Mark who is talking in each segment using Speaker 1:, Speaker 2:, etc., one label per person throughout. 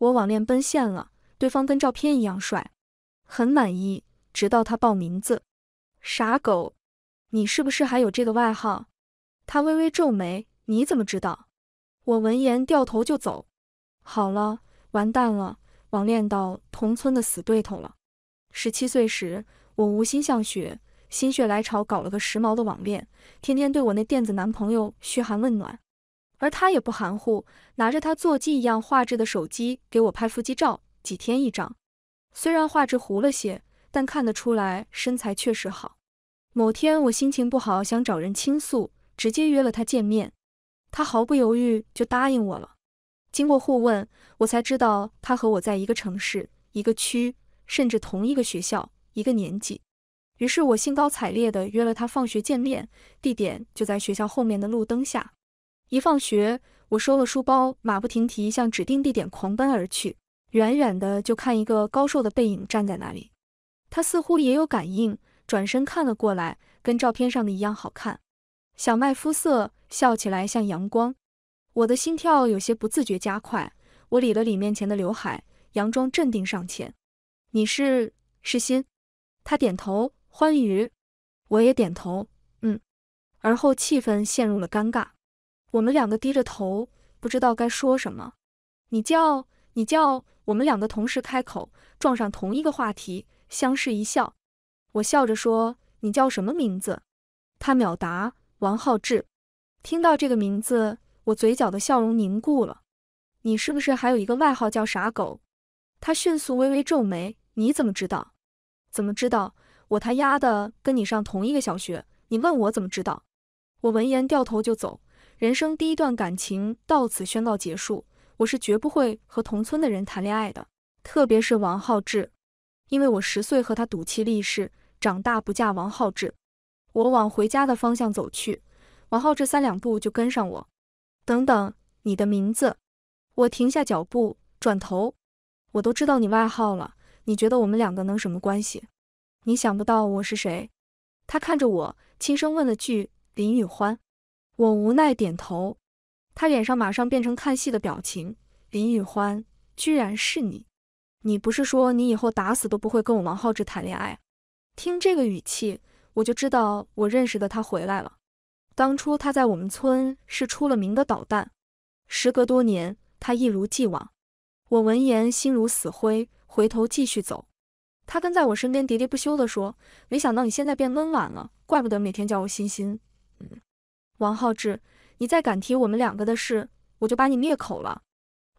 Speaker 1: 我网恋奔现了，对方跟照片一样帅，很满意。直到他报名字，傻狗，你是不是还有这个外号？他微微皱眉，你怎么知道？我闻言掉头就走。好了，完蛋了，网恋到同村的死对头了。十七岁时，我无心向学，心血来潮搞了个时髦的网恋，天天对我那电子男朋友嘘寒问暖。而他也不含糊，拿着他座机一样画质的手机给我拍腹肌照，几天一张。虽然画质糊了些，但看得出来身材确实好。某天我心情不好，想找人倾诉，直接约了他见面。他毫不犹豫就答应我了。经过互问，我才知道他和我在一个城市、一个区，甚至同一个学校、一个年级。于是我兴高采烈地约了他放学见面，地点就在学校后面的路灯下。一放学，我收了书包，马不停蹄向指定地点狂奔而去。远远的就看一个高瘦的背影站在那里，他似乎也有感应，转身看了过来，跟照片上的一样好看，小麦肤色，笑起来像阳光。我的心跳有些不自觉加快。我理了理面前的刘海，佯装镇定上前：“你是？是新？”他点头，欢愉。我也点头，嗯。而后气氛陷入了尴尬。我们两个低着头，不知道该说什么。你叫你叫，我们两个同时开口，撞上同一个话题，相视一笑。我笑着说：“你叫什么名字？”他秒答：“王浩志。”听到这个名字，我嘴角的笑容凝固了。你是不是还有一个外号叫傻狗？他迅速微微皱眉：“你怎么知道？怎么知道？我他丫的跟你上同一个小学，你问我怎么知道？”我闻言掉头就走。人生第一段感情到此宣告结束，我是绝不会和同村的人谈恋爱的，特别是王浩志，因为我十岁和他赌气立誓，长大不嫁王浩志。我往回家的方向走去，王浩志三两步就跟上我。等等，你的名字？我停下脚步，转头，我都知道你外号了，你觉得我们两个能什么关系？你想不到我是谁？他看着我，轻声问了句：“林雨欢。”我无奈点头，他脸上马上变成看戏的表情。林雨欢，居然是你！你不是说你以后打死都不会跟我王浩志谈恋爱？听这个语气，我就知道我认识的他回来了。当初他在我们村是出了名的捣蛋，时隔多年，他一如既往。我闻言心如死灰，回头继续走。他跟在我身边喋喋不休地说：“没想到你现在变温婉了，怪不得每天叫我欣欣。”王浩志，你再敢提我们两个的事，我就把你灭口了！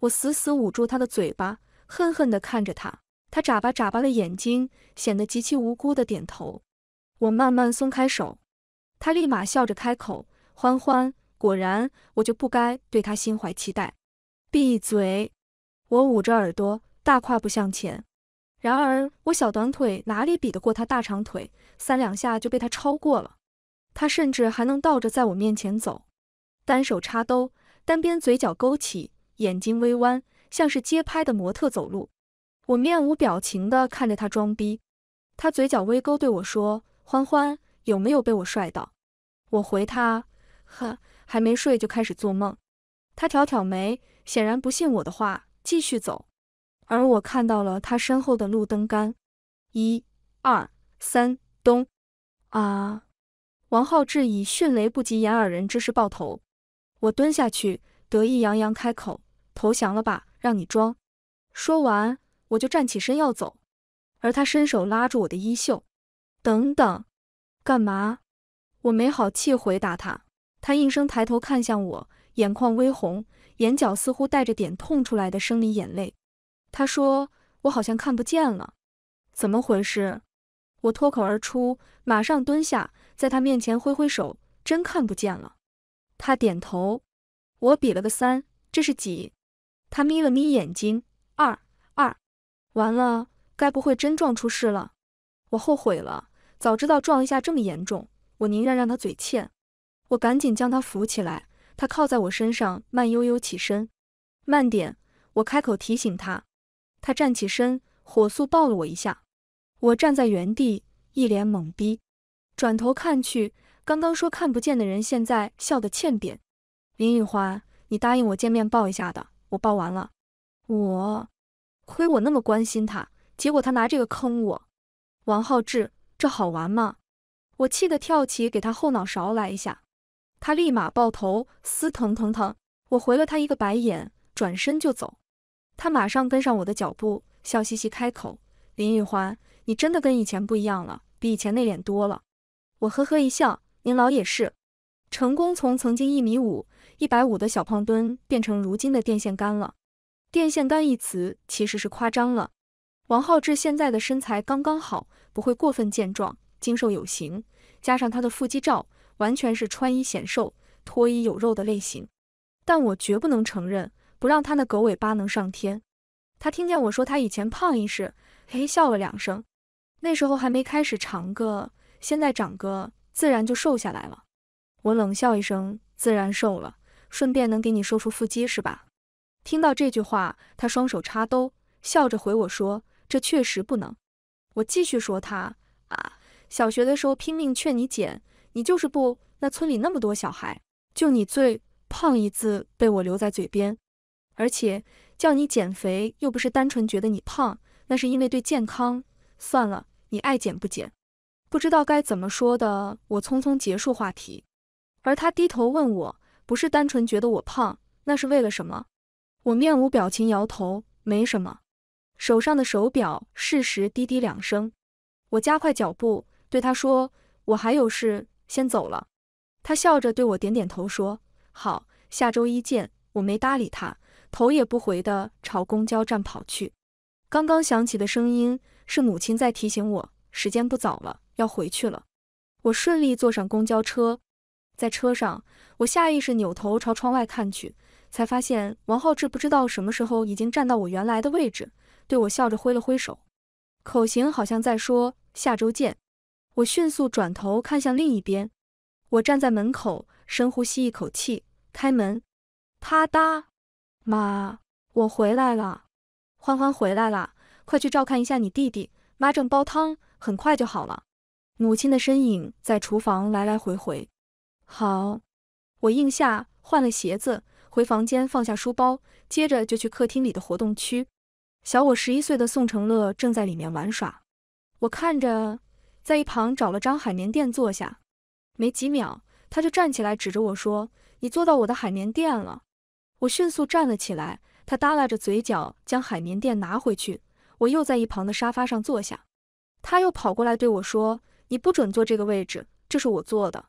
Speaker 1: 我死死捂住他的嘴巴，恨恨地看着他。他眨巴眨巴了眼睛，显得极其无辜地点头。我慢慢松开手，他立马笑着开口：“欢欢，果然，我就不该对他心怀期待。”闭嘴！我捂着耳朵，大跨步向前。然而，我小短腿哪里比得过他大长腿，三两下就被他超过了。他甚至还能倒着在我面前走，单手插兜，单边嘴角勾起，眼睛微弯，像是街拍的模特走路。我面无表情地看着他装逼，他嘴角微勾对我说：“欢欢，有没有被我帅到？”我回他：“呵，还没睡就开始做梦。”他挑挑眉，显然不信我的话，继续走。而我看到了他身后的路灯杆，一、二、三，咚！啊！王浩志以迅雷不及掩耳人之势爆头，我蹲下去，得意洋洋开口：“投降了吧，让你装。”说完，我就站起身要走，而他伸手拉住我的衣袖：“等等，干嘛？”我没好气回答他。他应声抬头看向我，眼眶微红，眼角似乎带着点痛出来的生理眼泪。他说：“我好像看不见了，怎么回事？”我脱口而出，马上蹲下。在他面前挥挥手，真看不见了。他点头，我比了个三，这是几？他眯了眯眼睛，二二。完了，该不会真撞出事了？我后悔了，早知道撞一下这么严重，我宁愿让他嘴欠。我赶紧将他扶起来，他靠在我身上，慢悠悠起身，慢点。我开口提醒他，他站起身，火速抱了我一下。我站在原地，一脸懵逼。转头看去，刚刚说看不见的人现在笑得欠扁。林雨欢，你答应我见面抱一下的，我抱完了。我亏我那么关心他，结果他拿这个坑我。王浩志，这好玩吗？我气得跳起，给他后脑勺来一下，他立马抱头，撕疼疼疼。我回了他一个白眼，转身就走。他马上跟上我的脚步，笑嘻嘻开口：“林雨欢，你真的跟以前不一样了，比以前内敛多了。”我呵呵一笑，您老也是，成功从曾经一米五、一百五的小胖墩变成如今的电线杆了。电线杆一词其实是夸张了。王浩志现在的身材刚刚好，不会过分健壮，精瘦有型，加上他的腹肌照，完全是穿衣显瘦、脱衣有肉的类型。但我绝不能承认，不让他那狗尾巴能上天。他听见我说他以前胖一时，嘿嘿笑了两声。那时候还没开始长个。现在长个自然就瘦下来了，我冷笑一声，自然瘦了，顺便能给你瘦出腹肌是吧？听到这句话，他双手插兜，笑着回我说：“这确实不能。”我继续说：“他啊，小学的时候拼命劝你减，你就是不。那村里那么多小孩，就你最胖，一字被我留在嘴边。而且叫你减肥又不是单纯觉得你胖，那是因为对健康。算了，你爱减不减。”不知道该怎么说的，我匆匆结束话题，而他低头问我，不是单纯觉得我胖，那是为了什么？我面无表情摇头，没什么。手上的手表适时滴滴两声，我加快脚步对他说，我还有事，先走了。他笑着对我点点头说，好，下周一见。我没搭理他，头也不回的朝公交站跑去。刚刚响起的声音是母亲在提醒我，时间不早了。要回去了，我顺利坐上公交车，在车上，我下意识扭头朝窗外看去，才发现王浩志不知道什么时候已经站到我原来的位置，对我笑着挥了挥手，口型好像在说下周见。我迅速转头看向另一边，我站在门口，深呼吸一口气，开门，啪嗒，妈，我回来了，欢欢回来了，快去照看一下你弟弟，妈正煲汤，很快就好了。母亲的身影在厨房来来回回。好，我应下，换了鞋子，回房间放下书包，接着就去客厅里的活动区。小我十一岁的宋承乐正在里面玩耍，我看着，在一旁找了张海绵垫坐下。没几秒，他就站起来，指着我说：“你坐到我的海绵垫了。”我迅速站了起来，他耷拉着嘴角，将海绵垫拿回去。我又在一旁的沙发上坐下，他又跑过来对我说。你不准坐这个位置，这是我坐的。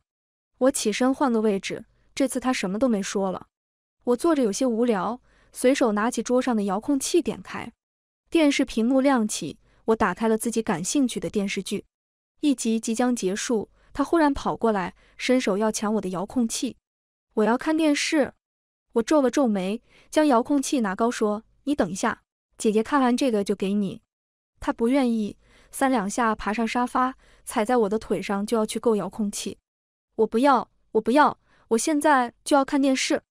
Speaker 1: 我起身换个位置。这次他什么都没说了。我坐着有些无聊，随手拿起桌上的遥控器，点开，电视屏幕亮起。我打开了自己感兴趣的电视剧。一集即将结束，他忽然跑过来，伸手要抢我的遥控器。我要看电视。我皱了皱眉，将遥控器拿高说：“你等一下，姐姐看完这个就给你。”他不愿意。三两下爬上沙发，踩在我的腿上，就要去够遥控器。我不要，我不要，我现在就要看电视。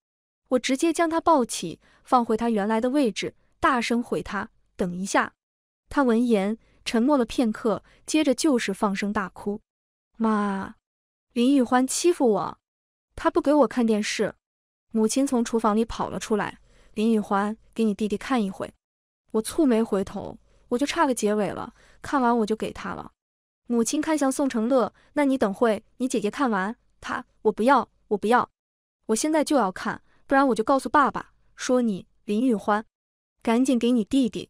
Speaker 1: 我直接将他抱起，放回他原来的位置，大声回他：“等一下。”他闻言沉默了片刻，接着就是放声大哭。妈，林雨欢欺负我，他不给我看电视。母亲从厨房里跑了出来：“林雨欢，给你弟弟看一回。”我蹙眉回头。我就差个结尾了，看完我就给他了。母亲看向宋承乐，那你等会，你姐姐看完他，我不要，我不要，我现在就要看，不然我就告诉爸爸，说你林玉欢，赶紧给你弟弟。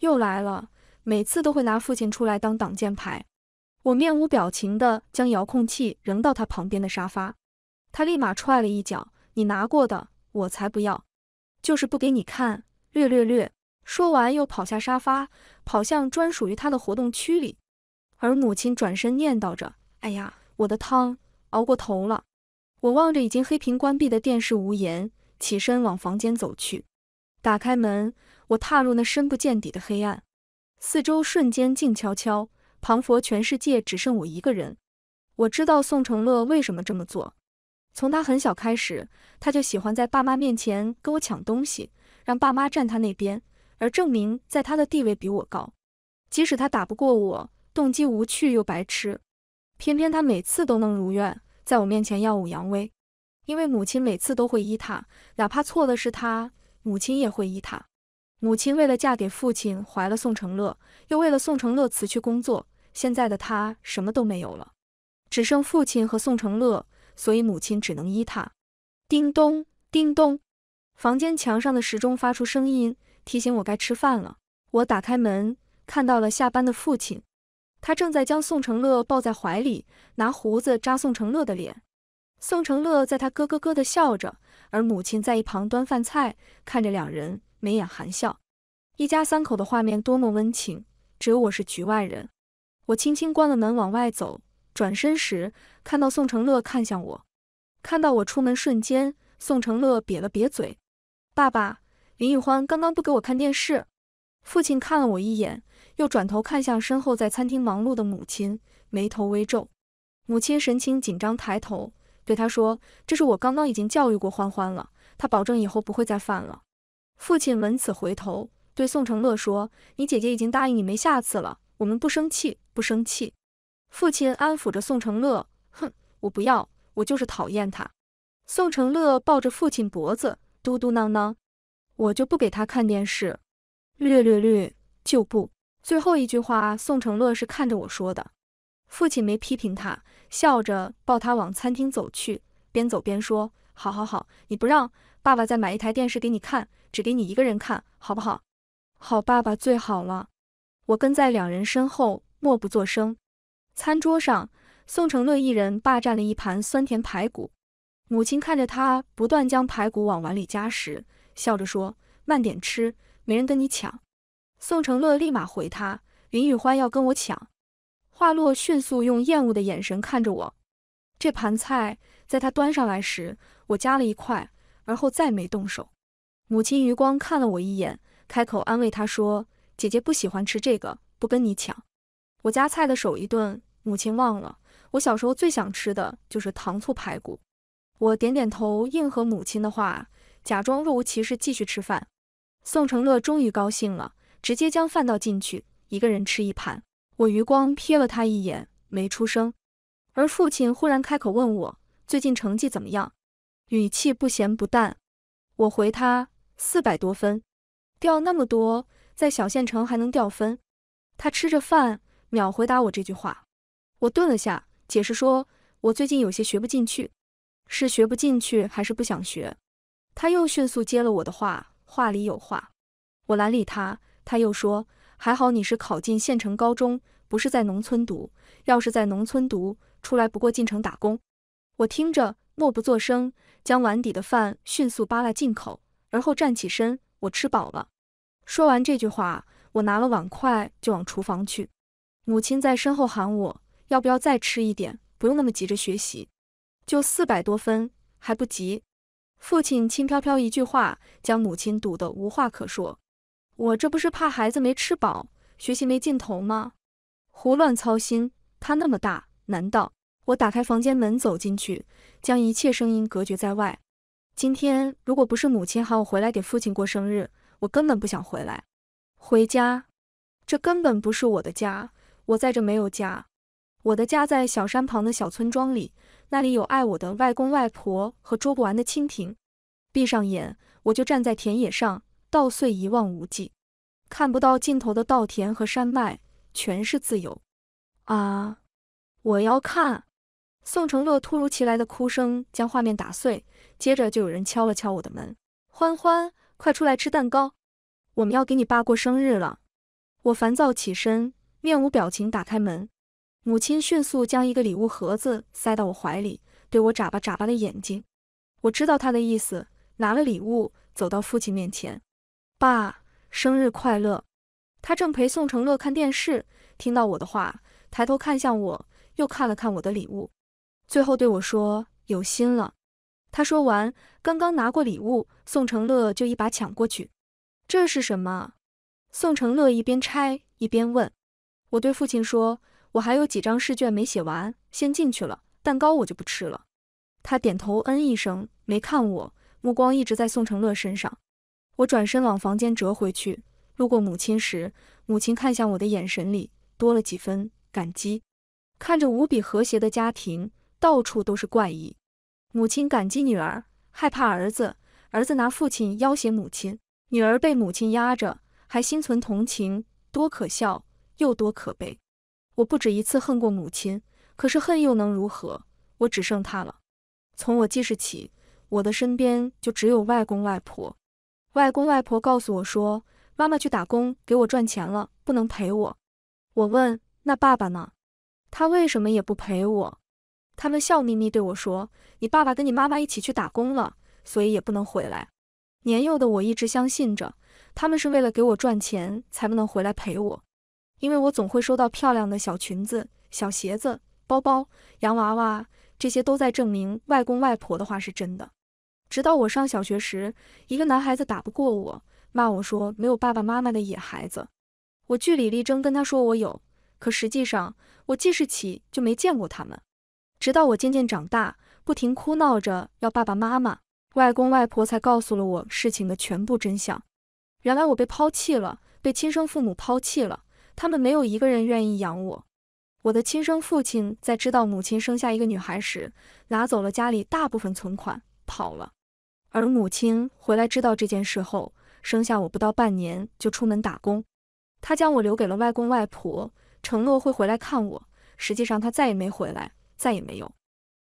Speaker 1: 又来了，每次都会拿父亲出来当挡箭牌。我面无表情地将遥控器扔到他旁边的沙发，他立马踹了一脚，你拿过的，我才不要，就是不给你看，略略略。说完，又跑下沙发，跑向专属于他的活动区里。而母亲转身念叨着：“哎呀，我的汤熬过头了。”我望着已经黑屏关闭的电视，无言，起身往房间走去。打开门，我踏入那深不见底的黑暗，四周瞬间静悄悄，仿佛全世界只剩我一个人。我知道宋承乐为什么这么做。从他很小开始，他就喜欢在爸妈面前跟我抢东西，让爸妈站他那边。而证明在他的地位比我高，即使他打不过我，动机无趣又白痴，偏偏他每次都能如愿，在我面前耀武扬威。因为母亲每次都会依他，哪怕错的是他，母亲也会依他。母亲为了嫁给父亲，怀了宋承乐，又为了宋承乐辞去工作，现在的她什么都没有了，只剩父亲和宋承乐，所以母亲只能依他。叮咚，叮咚，房间墙上的时钟发出声音。提醒我该吃饭了。我打开门，看到了下班的父亲，他正在将宋承乐抱在怀里，拿胡子扎宋承乐的脸。宋承乐在他咯咯咯地笑着，而母亲在一旁端饭菜，看着两人眉眼含笑。一家三口的画面多么温情，只有我是局外人。我轻轻关了门，往外走。转身时，看到宋承乐看向我。看到我出门瞬间，宋承乐瘪了瘪嘴，爸爸。林奕欢刚刚不给我看电视，父亲看了我一眼，又转头看向身后在餐厅忙碌的母亲，眉头微皱。母亲神情紧张，抬头对他说：“这是我刚刚已经教育过欢欢了，他保证以后不会再犯了。”父亲闻此回头，对宋承乐说：“你姐姐已经答应你没下次了，我们不生气，不生气。”父亲安抚着宋承乐：“哼，我不要，我就是讨厌他。”宋承乐抱着父亲脖子，嘟嘟囔囔。我就不给他看电视，略略略就不。最后一句话，宋承乐是看着我说的。父亲没批评他，笑着抱他往餐厅走去，边走边说：“好好好，你不让，爸爸再买一台电视给你看，只给你一个人看，好不好？”“好，爸爸最好了。”我跟在两人身后，默不作声。餐桌上，宋承乐一人霸占了一盘酸甜排骨，母亲看着他不断将排骨往碗里夹时，笑着说：“慢点吃，没人跟你抢。”宋承乐立马回他：“林雨欢要跟我抢。”话落，迅速用厌恶的眼神看着我。这盘菜在他端上来时，我夹了一块，而后再没动手。母亲余光看了我一眼，开口安慰他说：“姐姐不喜欢吃这个，不跟你抢。”我夹菜的手一顿，母亲忘了我小时候最想吃的就是糖醋排骨。我点点头，应和母亲的话。假装若无其事，继续吃饭。宋承乐终于高兴了，直接将饭倒进去，一个人吃一盘。我余光瞥了他一眼，没出声。而父亲忽然开口问我：“最近成绩怎么样？”语气不咸不淡。我回他：“四百多分，掉那么多，在小县城还能掉分？”他吃着饭，秒回答我这句话。我顿了下，解释说：“我最近有些学不进去，是学不进去，还是不想学？”他又迅速接了我的话，话里有话。我拦理他，他又说：“还好你是考进县城高中，不是在农村读。要是在农村读，出来不过进城打工。”我听着，默不作声，将碗底的饭迅速扒拉进口，而后站起身。我吃饱了。说完这句话，我拿了碗筷就往厨房去。母亲在身后喊我：“要不要再吃一点？不用那么急着学习，就四百多分，还不急。”父亲轻飘飘一句话，将母亲堵得无话可说。我这不是怕孩子没吃饱，学习没劲头吗？胡乱操心，他那么大，难道……我打开房间门走进去，将一切声音隔绝在外。今天如果不是母亲喊我回来给父亲过生日，我根本不想回来。回家，这根本不是我的家，我在这没有家。我的家在小山旁的小村庄里。那里有爱我的外公外婆和捉不完的蜻蜓。闭上眼，我就站在田野上，稻穗一望无际，看不到尽头的稻田和山脉，全是自由。啊！我要看。宋承乐突如其来的哭声将画面打碎，接着就有人敲了敲我的门：“欢欢，快出来吃蛋糕，我们要给你爸过生日了。”我烦躁起身，面无表情打开门。母亲迅速将一个礼物盒子塞到我怀里，对我眨巴眨巴的眼睛。我知道他的意思，拿了礼物走到父亲面前：“爸，生日快乐！”他正陪宋承乐看电视，听到我的话，抬头看向我，又看了看我的礼物，最后对我说：“有心了。”他说完，刚刚拿过礼物，宋承乐就一把抢过去：“这是什么？”宋承乐一边拆一边问。我对父亲说。我还有几张试卷没写完，先进去了。蛋糕我就不吃了。他点头，嗯一声，没看我，目光一直在宋承乐身上。我转身往房间折回去，路过母亲时，母亲看向我的眼神里多了几分感激。看着无比和谐的家庭，到处都是怪异。母亲感激女儿，害怕儿子，儿子拿父亲要挟母亲，女儿被母亲压着，还心存同情，多可笑又多可悲。我不止一次恨过母亲，可是恨又能如何？我只剩她了。从我记事起，我的身边就只有外公外婆。外公外婆告诉我说，妈妈去打工给我赚钱了，不能陪我。我问，那爸爸呢？他为什么也不陪我？他们笑眯眯对我说，你爸爸跟你妈妈一起去打工了，所以也不能回来。年幼的我一直相信着，他们是为了给我赚钱才不能回来陪我。因为我总会收到漂亮的小裙子、小鞋子、包包、洋娃娃，这些都在证明外公外婆的话是真的。直到我上小学时，一个男孩子打不过我，骂我说没有爸爸妈妈的野孩子。我据理力争，跟他说我有，可实际上我记事起就没见过他们。直到我渐渐长大，不停哭闹着要爸爸妈妈、外公外婆，才告诉了我事情的全部真相。原来我被抛弃了，被亲生父母抛弃了。他们没有一个人愿意养我。我的亲生父亲在知道母亲生下一个女孩时，拿走了家里大部分存款，跑了。而母亲回来知道这件事后，生下我不到半年就出门打工，她将我留给了外公外婆，承诺会回来看我。实际上，她再也没回来，再也没有。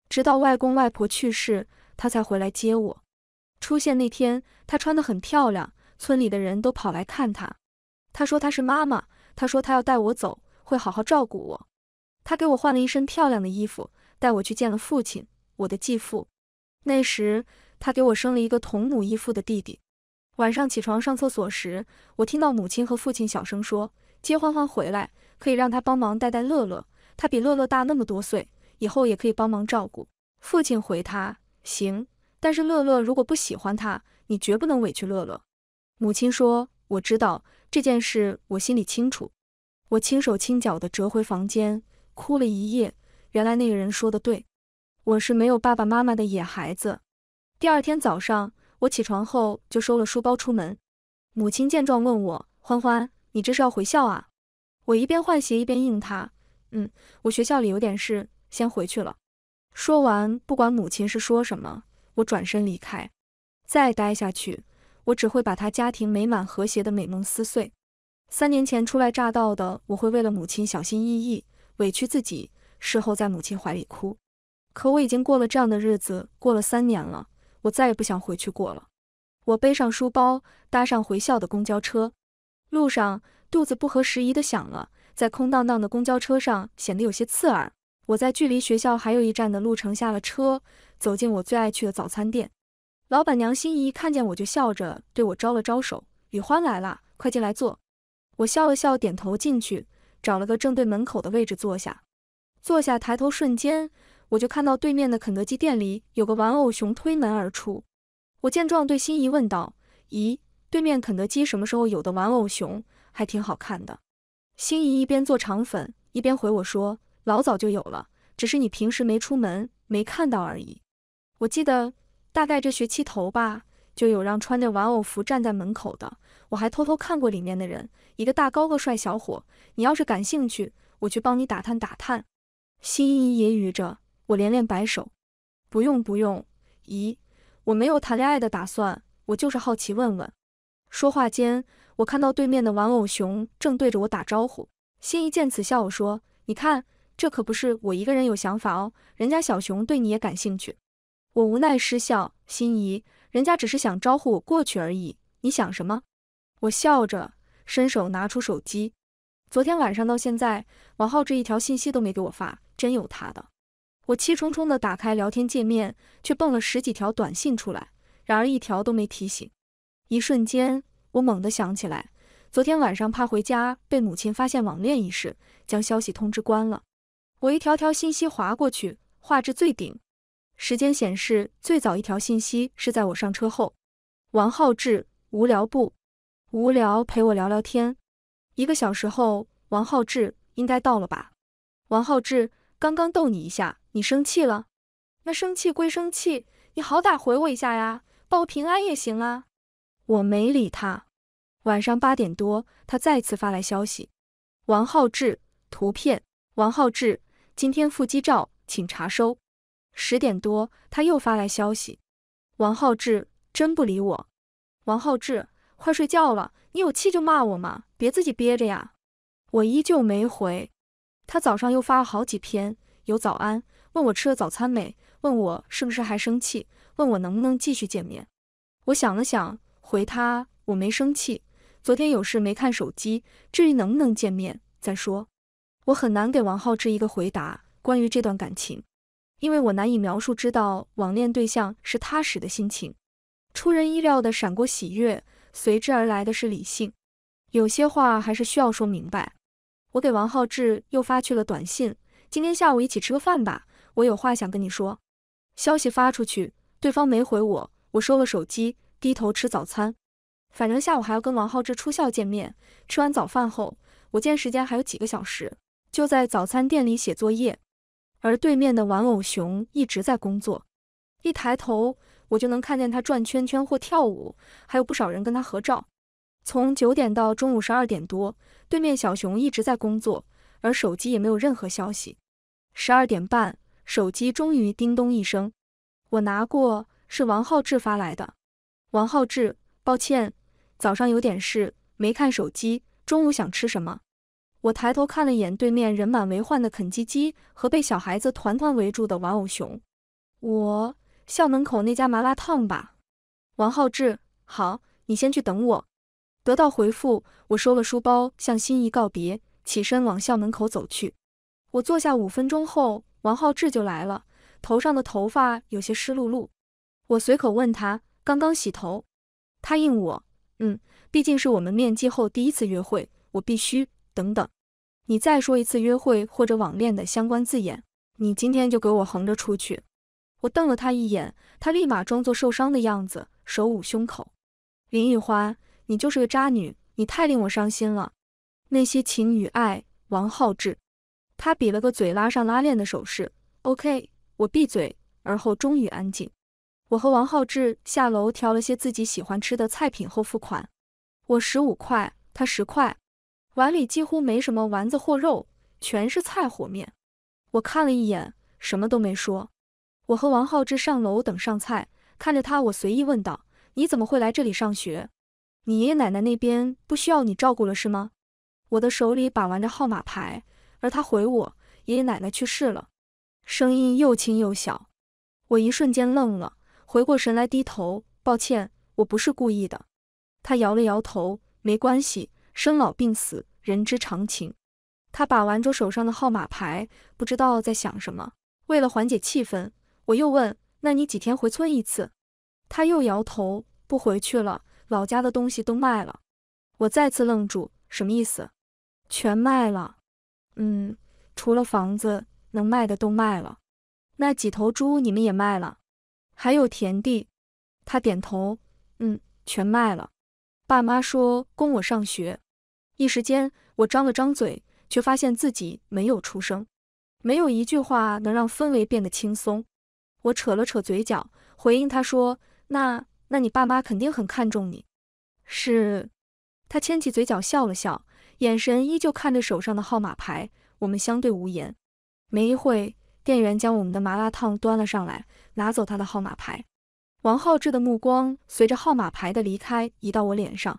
Speaker 1: 直到外公外婆去世，她才回来接我。出现那天，她穿得很漂亮，村里的人都跑来看她。她说她是妈妈。他说他要带我走，会好好照顾我。他给我换了一身漂亮的衣服，带我去见了父亲，我的继父。那时他给我生了一个同母异父的弟弟。晚上起床上厕所时，我听到母亲和父亲小声说：“接欢欢回来，可以让他帮忙带带乐乐，他比乐乐大那么多岁，以后也可以帮忙照顾。”父亲回他：“行，但是乐乐如果不喜欢他，你绝不能委屈乐乐。”母亲说：“我知道。”这件事我心里清楚，我轻手轻脚地折回房间，哭了一夜。原来那个人说的对，我是没有爸爸妈妈的野孩子。第二天早上，我起床后就收了书包出门。母亲见状问我：“欢欢，你这是要回校啊？”我一边换鞋一边应他：“嗯，我学校里有点事，先回去了。”说完，不管母亲是说什么，我转身离开。再待下去。我只会把他家庭美满和谐的美梦撕碎。三年前初来乍到的我，会为了母亲小心翼翼，委屈自己，事后在母亲怀里哭。可我已经过了这样的日子，过了三年了，我再也不想回去过了。我背上书包，搭上回校的公交车，路上肚子不合时宜的响了，在空荡荡的公交车上显得有些刺耳。我在距离学校还有一站的路程下了车，走进我最爱去的早餐店。老板娘心怡看见我就笑着对我招了招手：“李欢来了，快进来坐。”我笑了笑，点头进去，找了个正对门口的位置坐下。坐下抬头瞬间，我就看到对面的肯德基店里有个玩偶熊推门而出。我见状对心怡问道：“咦，对面肯德基什么时候有的玩偶熊？还挺好看的。”心怡一边做肠粉一边回我说：“老早就有了，只是你平时没出门，没看到而已。”我记得。大概这学期头吧，就有让穿着玩偶服站在门口的。我还偷偷看过里面的人，一个大高个帅小伙。你要是感兴趣，我去帮你打探打探。心怡揶揄着，我连连摆手，不用不用。咦，我没有谈恋爱的打算，我就是好奇问问。说话间，我看到对面的玩偶熊正对着我打招呼。心怡见此，笑我说，你看，这可不是我一个人有想法哦，人家小熊对你也感兴趣。我无奈失笑，心仪，人家只是想招呼我过去而已，你想什么？我笑着伸手拿出手机，昨天晚上到现在，王浩这一条信息都没给我发，真有他的！我气冲冲地打开聊天界面，却蹦了十几条短信出来，然而一条都没提醒。一瞬间，我猛地想起来，昨天晚上怕回家被母亲发现网恋一事，将消息通知关了。我一条条信息划过去，画至最顶。时间显示最早一条信息是在我上车后，王浩志无聊不？无聊陪我聊聊天。一个小时后，王浩志应该到了吧？王浩志刚刚逗你一下，你生气了？那生气归生气，你好歹回我一下呀，报平安也行啊。我没理他。晚上八点多，他再次发来消息，王浩志图片，王浩志今天腹肌照，请查收。十点多，他又发来消息，王浩志真不理我。王浩志，快睡觉了，你有气就骂我嘛，别自己憋着呀。我依旧没回。他早上又发了好几篇，有早安，问我吃了早餐没，问我是不是还生气，问我能不能继续见面。我想了想，回他我没生气，昨天有事没看手机。至于能不能见面，再说。我很难给王浩志一个回答，关于这段感情。因为我难以描述知道网恋对象是他时的心情，出人意料的闪过喜悦，随之而来的是理性。有些话还是需要说明白。我给王浩志又发去了短信，今天下午一起吃个饭吧，我有话想跟你说。消息发出去，对方没回我，我收了手机，低头吃早餐。反正下午还要跟王浩志出校见面。吃完早饭后，我见时间还有几个小时，就在早餐店里写作业。而对面的玩偶熊一直在工作，一抬头我就能看见它转圈圈或跳舞，还有不少人跟它合照。从九点到中午十二点多，对面小熊一直在工作，而手机也没有任何消息。十二点半，手机终于叮咚一声，我拿过，是王浩志发来的。王浩志，抱歉，早上有点事没看手机，中午想吃什么？我抬头看了眼对面人满为患的肯基基和被小孩子团团围住的玩偶熊，我校门口那家麻辣烫吧。王浩志，好，你先去等我。得到回复，我收了书包，向心仪告别，起身往校门口走去。我坐下五分钟后，王浩志就来了，头上的头发有些湿漉漉。我随口问他刚刚洗头，他应我，嗯，毕竟是我们面基后第一次约会，我必须。等等，你再说一次约会或者网恋的相关字眼，你今天就给我横着出去！我瞪了他一眼，他立马装作受伤的样子，手捂胸口。林雨花，你就是个渣女，你太令我伤心了。那些情与爱，王浩志。他比了个嘴拉上拉链的手势。OK，我闭嘴。而后终于安静。我和王浩志下楼挑了些自己喜欢吃的菜品后付款，我十五块，他十块。碗里几乎没什么丸子或肉，全是菜和面。我看了一眼，什么都没说。我和王浩志上楼等上菜，看着他，我随意问道：“你怎么会来这里上学？你爷爷奶奶那边不需要你照顾了是吗？”我的手里把玩着号码牌，而他回我：“爷爷奶奶去世了。”声音又轻又小。我一瞬间愣了，回过神来低头：“抱歉，我不是故意的。”他摇了摇头：“没关系，生老病死。”人之常情，他把玩着手上的号码牌，不知道在想什么。为了缓解气氛，我又问：“那你几天回村一次？”他又摇头：“不回去了，老家的东西都卖了。”我再次愣住：“什么意思？全卖了？”“嗯，除了房子，能卖的都卖了。那几头猪你们也卖了，还有田地。”他点头：“嗯，全卖了。爸妈说供我上学。”一时间，我张了张嘴，却发现自己没有出声，没有一句话能让氛围变得轻松。我扯了扯嘴角，回应他说：“那，那你爸妈肯定很看重你。”是。他牵起嘴角笑了笑，眼神依旧看着手上的号码牌。我们相对无言。没一会，店员将我们的麻辣烫端了上来，拿走他的号码牌。王浩志的目光随着号码牌的离开移到我脸上，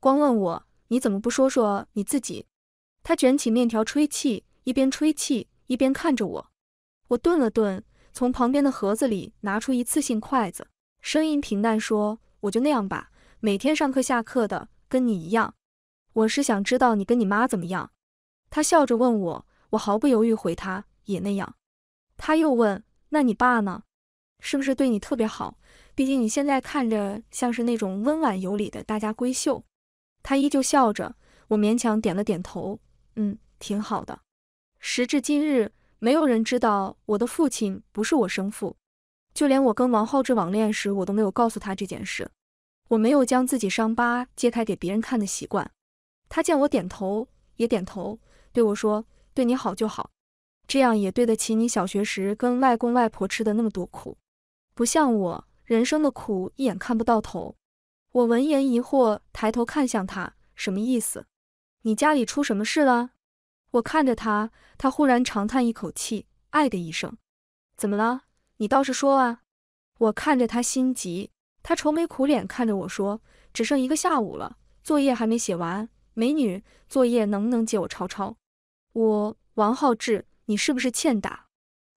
Speaker 1: 光问我。你怎么不说说你自己？他卷起面条吹气，一边吹气一边看着我。我顿了顿，从旁边的盒子里拿出一次性筷子，声音平淡说：“我就那样吧，每天上课下课的，跟你一样。”我是想知道你跟你妈怎么样。他笑着问我，我毫不犹豫回：“他也那样。”他又问：“那你爸呢？是不是对你特别好？毕竟你现在看着像是那种温婉有礼的大家闺秀。”他依旧笑着，我勉强点了点头，嗯，挺好的。时至今日，没有人知道我的父亲不是我生父，就连我跟王浩志网恋时，我都没有告诉他这件事。我没有将自己伤疤揭开给别人看的习惯。他见我点头，也点头，对我说：“对你好就好，这样也对得起你小学时跟外公外婆吃的那么多苦。不像我，人生的苦一眼看不到头。”我闻言疑惑，抬头看向他，什么意思？你家里出什么事了？我看着他，他忽然长叹一口气，唉的一声。怎么了？你倒是说啊！我看着他心急，他愁眉苦脸看着我说，只剩一个下午了，作业还没写完。美女，作业能不能借我抄抄？我王浩志，你是不是欠打？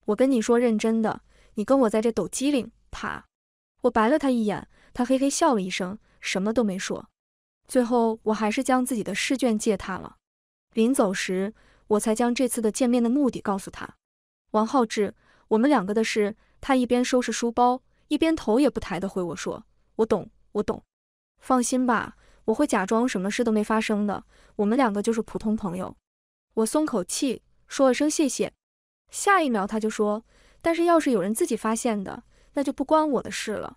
Speaker 1: 我跟你说认真的，你跟我在这抖机灵，啪！我白了他一眼。他嘿嘿笑了一声，什么都没说。最后，我还是将自己的试卷借他了。临走时，我才将这次的见面的目的告诉他。王浩志，我们两个的事。他一边收拾书包，一边头也不抬地回我说：“我懂，我懂。放心吧，我会假装什么事都没发生的。我们两个就是普通朋友。”我松口气，说了声谢谢。下一秒，他就说：“但是要是有人自己发现的，那就不关我的事了。”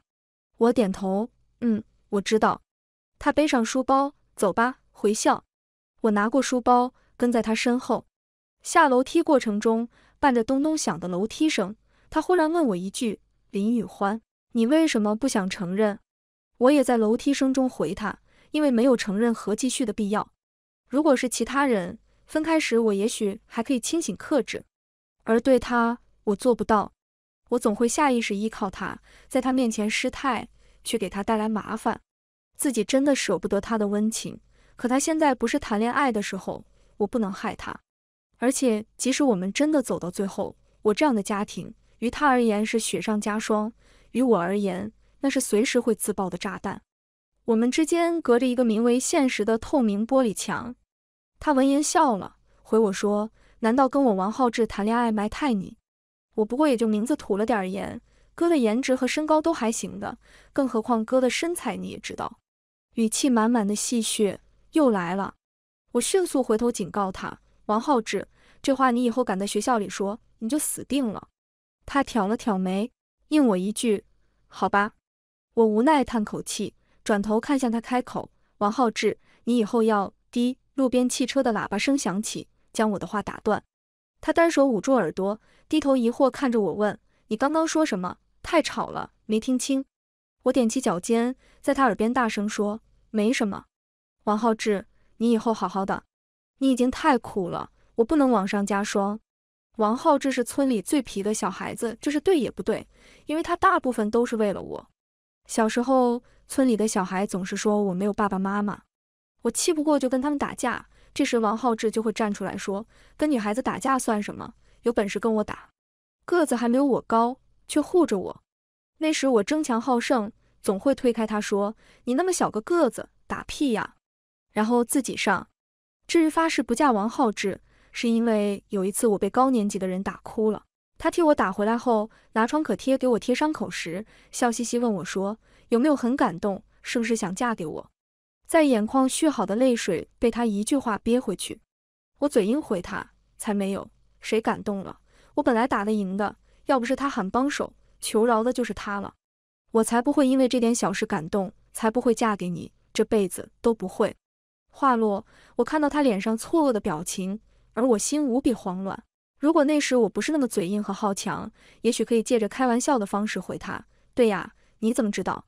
Speaker 1: 我点头，嗯，我知道。他背上书包，走吧，回校。我拿过书包，跟在他身后下楼梯。过程中，伴着咚咚响的楼梯声，他忽然问我一句：“林雨欢，你为什么不想承认？”我也在楼梯声中回他：“因为没有承认和继续的必要。如果是其他人分开时，我也许还可以清醒克制，而对他，我做不到。”我总会下意识依靠他，在他面前失态，去给他带来麻烦。自己真的舍不得他的温情，可他现在不是谈恋爱的时候，我不能害他。而且即使我们真的走到最后，我这样的家庭于他而言是雪上加霜，于我而言那是随时会自爆的炸弹。我们之间隔着一个名为现实的透明玻璃墙。他闻言笑了，回我说：“难道跟我王浩志谈恋爱埋汰你？”我不过也就名字土了点颜，哥的颜值和身高都还行的，更何况哥的身材你也知道。语气满满的戏谑又来了，我迅速回头警告他：王浩志，这话你以后敢在学校里说，你就死定了。他挑了挑眉，应我一句：好吧。我无奈叹口气，转头看向他开口：王浩志，你以后要……滴，路边汽车的喇叭声响起，将我的话打断。他单手捂住耳朵，低头疑惑看着我，问：“你刚刚说什么？太吵了，没听清。”我踮起脚尖，在他耳边大声说：“没什么，王浩志，你以后好好的。你已经太苦了，我不能往上加霜。”王浩志是村里最皮的小孩子，这是对也不对，因为他大部分都是为了我。小时候，村里的小孩总是说我没有爸爸妈妈，我气不过就跟他们打架。这时王浩志就会站出来说：“跟女孩子打架算什么？有本事跟我打，个子还没有我高，却护着我。”那时我争强好胜，总会推开他说：“你那么小个个子，打屁呀！”然后自己上。至于发誓不嫁王浩志，是因为有一次我被高年级的人打哭了，他替我打回来后，拿创可贴给我贴伤口时，笑嘻嘻问我说：“有没有很感动？是不是想嫁给我？”在眼眶蓄好的泪水被他一句话憋回去，我嘴硬回他，才没有，谁感动了？我本来打得赢的，要不是他喊帮手求饶的，就是他了，我才不会因为这点小事感动，才不会嫁给你，这辈子都不会。话落，我看到他脸上错愕的表情，而我心无比慌乱。如果那时我不是那么嘴硬和好强，也许可以借着开玩笑的方式回他，对呀，你怎么知道？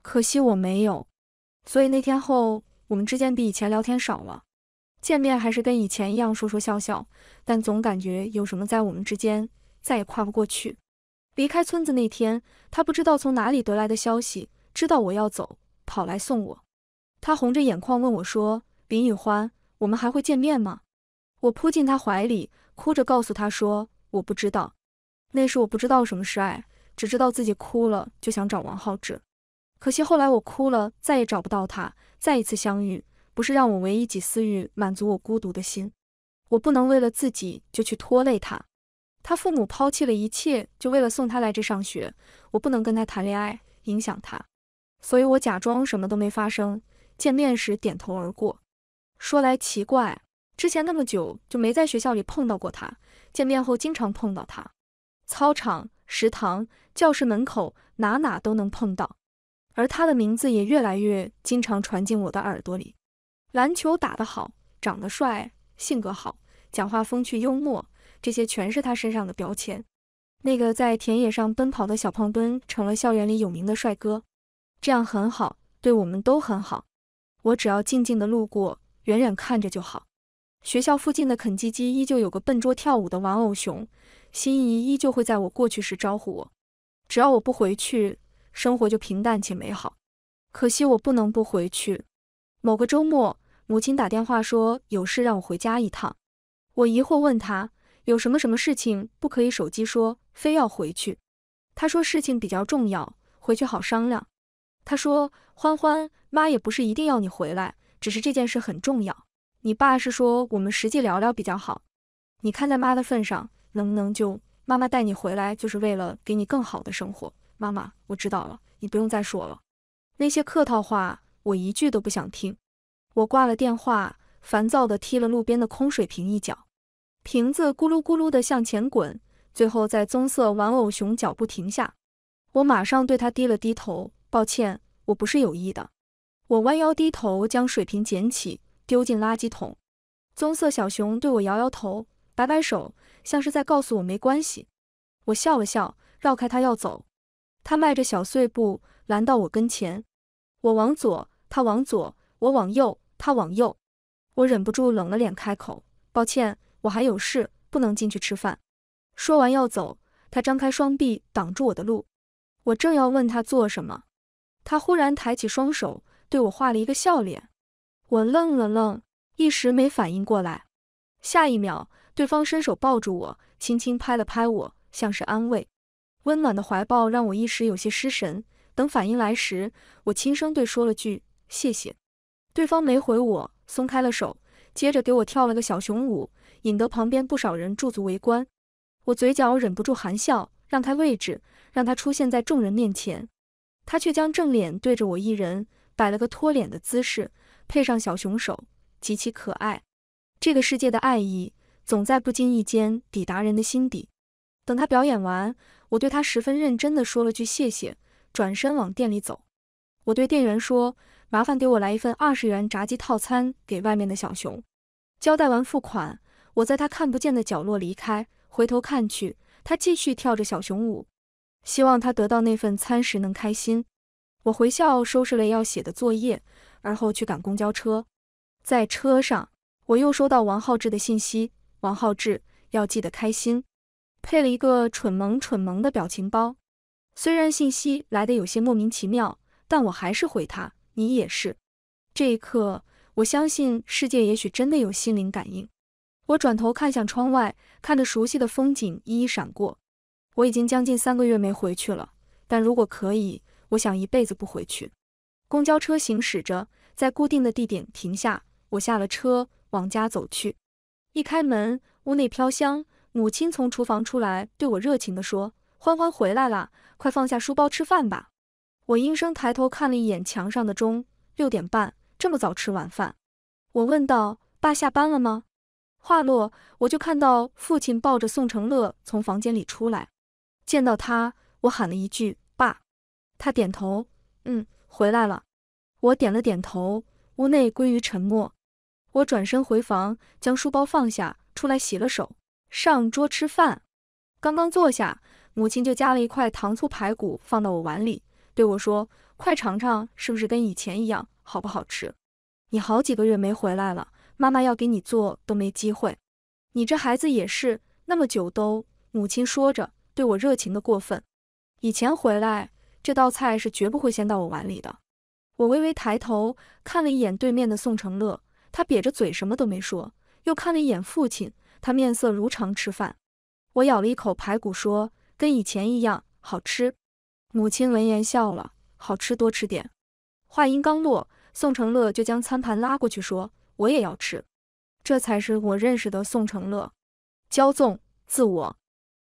Speaker 1: 可惜我没有。所以那天后，我们之间比以前聊天少了，见面还是跟以前一样说说笑笑，但总感觉有什么在我们之间再也跨不过去。离开村子那天，他不知道从哪里得来的消息，知道我要走，跑来送我。他红着眼眶问我说：“林雨欢，我们还会见面吗？”我扑进他怀里，哭着告诉他说：“我不知道，那时我不知道什么是爱，只知道自己哭了就想找王浩志。”可惜后来我哭了，再也找不到他。再一次相遇，不是让我为一己私欲满足我孤独的心，我不能为了自己就去拖累他。他父母抛弃了一切，就为了送他来这上学，我不能跟他谈恋爱，影响他。所以我假装什么都没发生，见面时点头而过。说来奇怪，之前那么久就没在学校里碰到过他，见面后经常碰到他，操场、食堂、教室门口，哪哪都能碰到。而他的名字也越来越经常传进我的耳朵里。篮球打得好，长得帅，性格好，讲话风趣幽默，这些全是他身上的标签。那个在田野上奔跑的小胖墩，成了校园里有名的帅哥。这样很好，对我们都很好。我只要静静地路过，远远看着就好。学校附近的肯基基依旧有个笨拙跳舞的玩偶熊，心仪依旧会在我过去时招呼我。只要我不回去。生活就平淡且美好，可惜我不能不回去。某个周末，母亲打电话说有事让我回家一趟。我疑惑问他有什么什么事情不可以手机说，非要回去？他说事情比较重要，回去好商量。他说：“欢欢，妈也不是一定要你回来，只是这件事很重要。你爸是说我们实际聊聊比较好。你看在妈的份上，能不能就妈妈带你回来，就是为了给你更好的生活。”妈妈，我知道了，你不用再说了，那些客套话我一句都不想听。我挂了电话，烦躁的踢了路边的空水瓶一脚，瓶子咕噜咕噜的向前滚，最后在棕色玩偶熊脚步停下。我马上对他低了低头，抱歉，我不是有意的。我弯腰低头将水瓶捡起，丢进垃圾桶。棕色小熊对我摇摇头，摆摆手，像是在告诉我没关系。我笑了笑，绕开他要走。他迈着小碎步拦到我跟前，我往左，他往左；我往右，他往右。我忍不住冷了脸开口：“抱歉，我还有事，不能进去吃饭。”说完要走，他张开双臂挡住我的路。我正要问他做什么，他忽然抬起双手对我画了一个笑脸。我愣了愣，一时没反应过来。下一秒，对方伸手抱住我，轻轻拍了拍我，像是安慰。温暖的怀抱让我一时有些失神。等反应来时，我轻声对说了句“谢谢”，对方没回我，松开了手，接着给我跳了个小熊舞，引得旁边不少人驻足围观。我嘴角忍不住含笑，让开位置，让他出现在众人面前。他却将正脸对着我一人，摆了个拖脸的姿势，配上小熊手，极其可爱。这个世界的爱意总在不经意间抵达人的心底。等他表演完。我对他十分认真地说了句谢谢，转身往店里走。我对店员说：“麻烦给我来一份二十元炸鸡套餐，给外面的小熊。”交代完付款，我在他看不见的角落离开。回头看去，他继续跳着小熊舞，希望他得到那份餐食能开心。我回校收拾了要写的作业，而后去赶公交车。在车上，我又收到王浩志的信息：“王浩志，要记得开心。”配了一个蠢萌蠢萌的表情包，虽然信息来的有些莫名其妙，但我还是回他：“你也是。”这一刻，我相信世界也许真的有心灵感应。我转头看向窗外，看着熟悉的风景一一闪过。我已经将近三个月没回去了，但如果可以，我想一辈子不回去。公交车行驶着，在固定的地点停下，我下了车，往家走去。一开门，屋内飘香。母亲从厨房出来，对我热情地说：“欢欢回来了，快放下书包吃饭吧。”我应声抬头看了一眼墙上的钟，六点半，这么早吃晚饭？我问道。爸下班了吗？话落，我就看到父亲抱着宋承乐从房间里出来。见到他，我喊了一句：“爸。”他点头，嗯，回来了。我点了点头。屋内归于沉默。我转身回房，将书包放下，出来洗了手。上桌吃饭，刚刚坐下，母亲就夹了一块糖醋排骨放到我碗里，对我说：“快尝尝，是不是跟以前一样，好不好吃？”你好几个月没回来了，妈妈要给你做都没机会。你这孩子也是，那么久都……母亲说着，对我热情的过分。以前回来，这道菜是绝不会先到我碗里的。我微微抬头看了一眼对面的宋承乐，他瘪着嘴什么都没说，又看了一眼父亲。他面色如常，吃饭。我咬了一口排骨，说：“跟以前一样，好吃。”母亲闻言笑了，好吃，多吃点。话音刚落，宋承乐就将餐盘拉过去，说：“我也要吃。”这才是我认识的宋承乐，骄纵自我。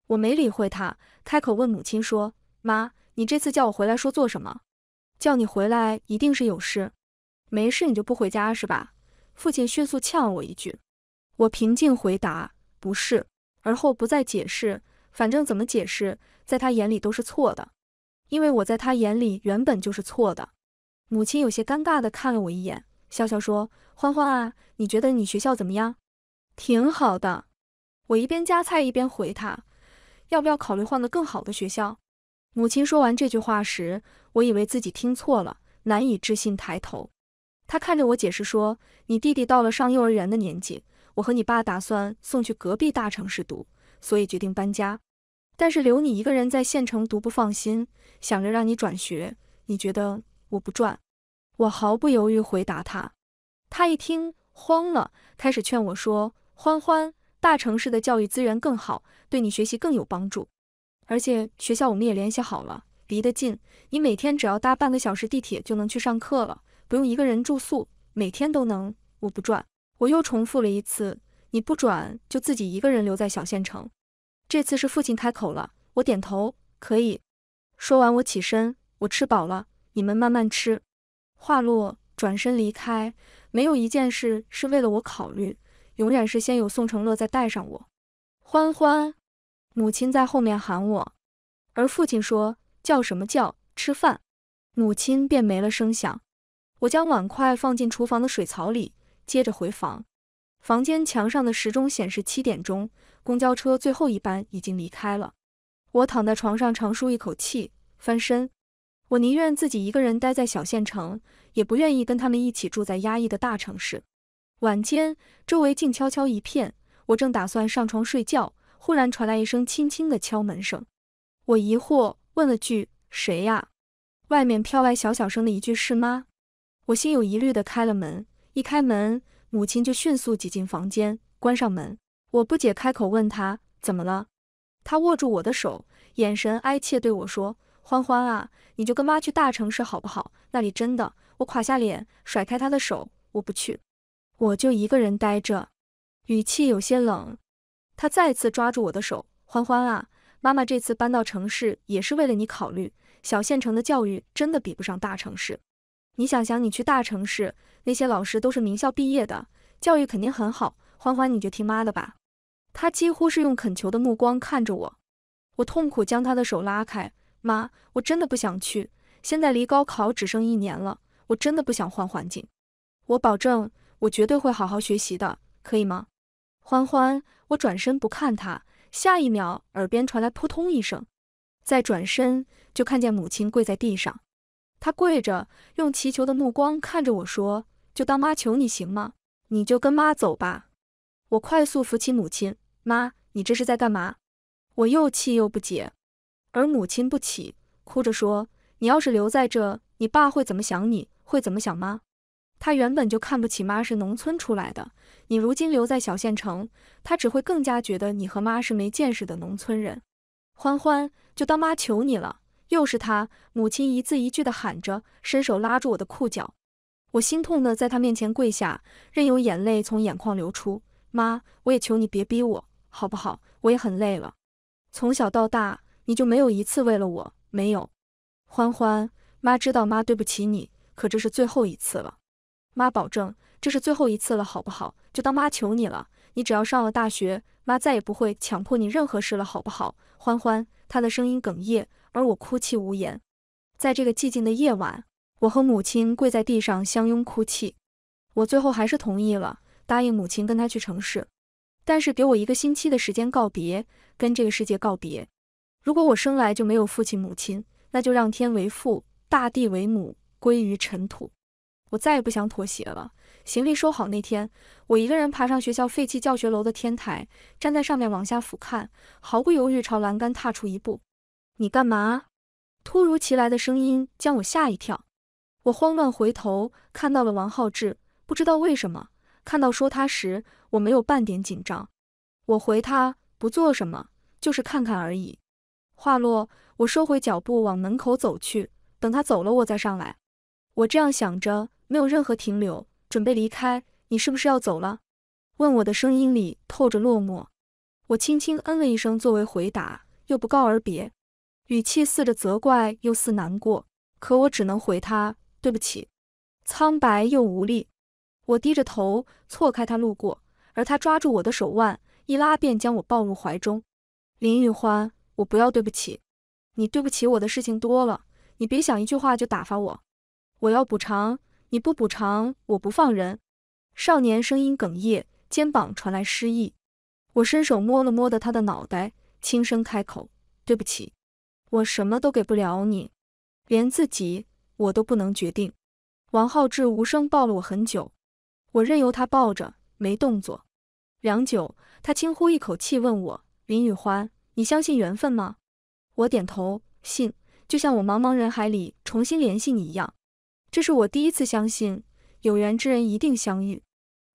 Speaker 1: 我没理会他，开口问母亲说：“妈，你这次叫我回来说做什么？叫你回来一定是有事。没事你就不回家是吧？”父亲迅速呛了我一句。我平静回答：“不是。”而后不再解释，反正怎么解释，在他眼里都是错的，因为我在他眼里原本就是错的。母亲有些尴尬地看了我一眼，笑笑说：“欢欢啊，你觉得你学校怎么样？挺好的。”我一边夹菜一边回他：“要不要考虑换个更好的学校？”母亲说完这句话时，我以为自己听错了，难以置信抬头，他看着我解释说：“你弟弟到了上幼儿园的年纪。”我和你爸打算送去隔壁大城市读，所以决定搬家。但是留你一个人在县城读不放心，想着让你转学。你觉得我不转？我毫不犹豫回答他。他一听慌了，开始劝我说：“欢欢，大城市的教育资源更好，对你学习更有帮助。而且学校我们也联系好了，离得近，你每天只要搭半个小时地铁就能去上课了，不用一个人住宿，每天都能。”我不转。我又重复了一次，你不转就自己一个人留在小县城。这次是父亲开口了，我点头，可以说完，我起身，我吃饱了，你们慢慢吃。话落，转身离开。没有一件事是为了我考虑，永远是先有宋承乐，再带上我。欢欢，母亲在后面喊我，而父亲说叫什么叫吃饭，母亲便没了声响。我将碗筷放进厨房的水槽里。接着回房，房间墙上的时钟显示七点钟，公交车最后一班已经离开了。我躺在床上，长舒一口气，翻身。我宁愿自己一个人待在小县城，也不愿意跟他们一起住在压抑的大城市。晚间，周围静悄悄一片，我正打算上床睡觉，忽然传来一声轻轻的敲门声。我疑惑，问了句：“谁呀？”外面飘来小小声的一句：“是妈。”我心有疑虑的开了门。一开门，母亲就迅速挤进房间，关上门。我不解，开口问她怎么了。她握住我的手，眼神哀切，对我说：“欢欢啊，你就跟妈去大城市好不好？那里真的……”我垮下脸，甩开她的手，我不去，我就一个人待着，语气有些冷。他再次抓住我的手，欢欢啊，妈妈这次搬到城市也是为了你考虑，小县城的教育真的比不上大城市。你想想，你去大城市，那些老师都是名校毕业的，教育肯定很好。欢欢，你就听妈的吧。他几乎是用恳求的目光看着我，我痛苦将他的手拉开。妈，我真的不想去，现在离高考只剩一年了，我真的不想换环境。我保证，我绝对会好好学习的，可以吗？欢欢，我转身不看他，下一秒耳边传来扑通一声，再转身就看见母亲跪在地上。他跪着，用祈求的目光看着我说：“就当妈求你行吗？你就跟妈走吧。”我快速扶起母亲：“妈，你这是在干嘛？”我又气又不解。而母亲不起，哭着说：“你要是留在这，你爸会怎么想？你会怎么想妈？”他原本就看不起妈是农村出来的，你如今留在小县城，他只会更加觉得你和妈是没见识的农村人。欢欢，就当妈求你了。”又是他，母亲一字一句地喊着，伸手拉住我的裤脚，我心痛地在她面前跪下，任由眼泪从眼眶流出。妈，我也求你别逼我，好不好？我也很累了。从小到大，你就没有一次为了我没有？欢欢，妈知道妈对不起你，可这是最后一次了，妈保证这是最后一次了，好不好？就当妈求你了，你只要上了大学，妈再也不会强迫你任何事了，好不好？欢欢，他的声音哽咽。而我哭泣无言，在这个寂静的夜晚，我和母亲跪在地上相拥哭泣。我最后还是同意了，答应母亲跟他去城市，但是给我一个星期的时间告别，跟这个世界告别。如果我生来就没有父亲母亲，那就让天为父，大地为母，归于尘土。我再也不想妥协了。行李收好那天，我一个人爬上学校废弃教学楼的天台，站在上面往下俯瞰，毫不犹豫朝栏杆踏出一步。你干嘛？突如其来的声音将我吓一跳，我慌乱回头，看到了王浩志。不知道为什么，看到说他时，我没有半点紧张。我回他不做什么，就是看看而已。话落，我收回脚步往门口走去，等他走了我再上来。我这样想着，没有任何停留，准备离开。你是不是要走了？问我的声音里透着落寞。我轻轻嗯了一声作为回答，又不告而别。语气似着责怪，又似难过，可我只能回他：“对不起。”苍白又无力，我低着头错开他路过，而他抓住我的手腕一拉，便将我抱入怀中。林玉欢，我不要对不起，你对不起我的事情多了，你别想一句话就打发我，我要补偿，你不补偿我不放人。少年声音哽咽，肩膀传来失意，我伸手摸了摸的他的脑袋，轻声开口：“对不起。”我什么都给不了你，连自己我都不能决定。王浩志无声抱了我很久，我任由他抱着，没动作。良久，他轻呼一口气，问我：“林雨欢，你相信缘分吗？”我点头，信。就像我茫茫人海里重新联系你一样，这是我第一次相信有缘之人一定相遇。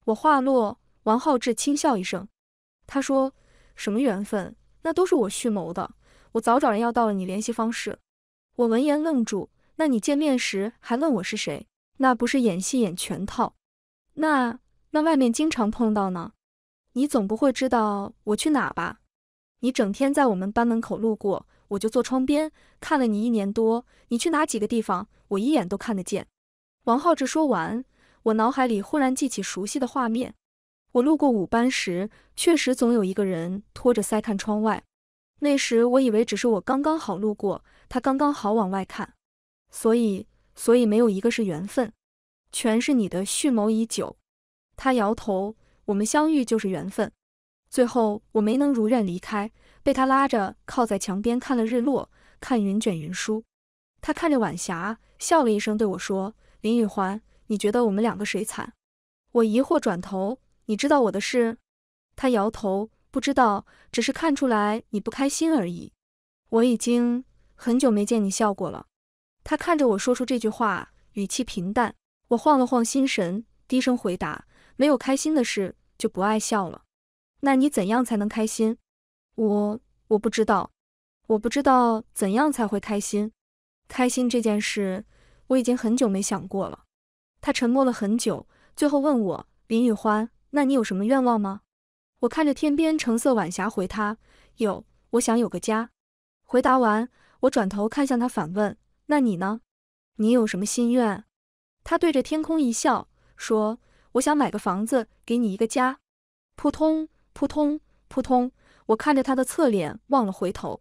Speaker 1: 我话落，王浩志轻笑一声，他说：“什么缘分？那都是我蓄谋的。”我早找人要到了你联系方式，我闻言愣住。那你见面时还问我是谁？那不是演戏演全套。那那外面经常碰到呢？你总不会知道我去哪吧？你整天在我们班门口路过，我就坐窗边看了你一年多，你去哪几个地方，我一眼都看得见。王浩志说完，我脑海里忽然记起熟悉的画面：我路过五班时，确实总有一个人拖着腮看窗外。那时我以为只是我刚刚好路过，他刚刚好往外看，所以所以没有一个是缘分，全是你的蓄谋已久。他摇头，我们相遇就是缘分。最后我没能如愿离开，被他拉着靠在墙边看了日落，看云卷云舒。他看着晚霞，笑了一声，对我说：“林雨环，你觉得我们两个谁惨？”我疑惑转头，你知道我的事？他摇头。不知道，只是看出来你不开心而已。我已经很久没见你笑过了。他看着我说出这句话，语气平淡。我晃了晃心神，低声回答：“没有开心的事，就不爱笑了。”那你怎样才能开心？我我不知道，我不知道怎样才会开心。开心这件事，我已经很久没想过了。他沉默了很久，最后问我：“林雨欢，那你有什么愿望吗？”我看着天边橙色晚霞，回他有，我想有个家。回答完，我转头看向他，反问那你呢？你有什么心愿？他对着天空一笑，说我想买个房子，给你一个家。扑通扑通扑通，我看着他的侧脸，忘了回头。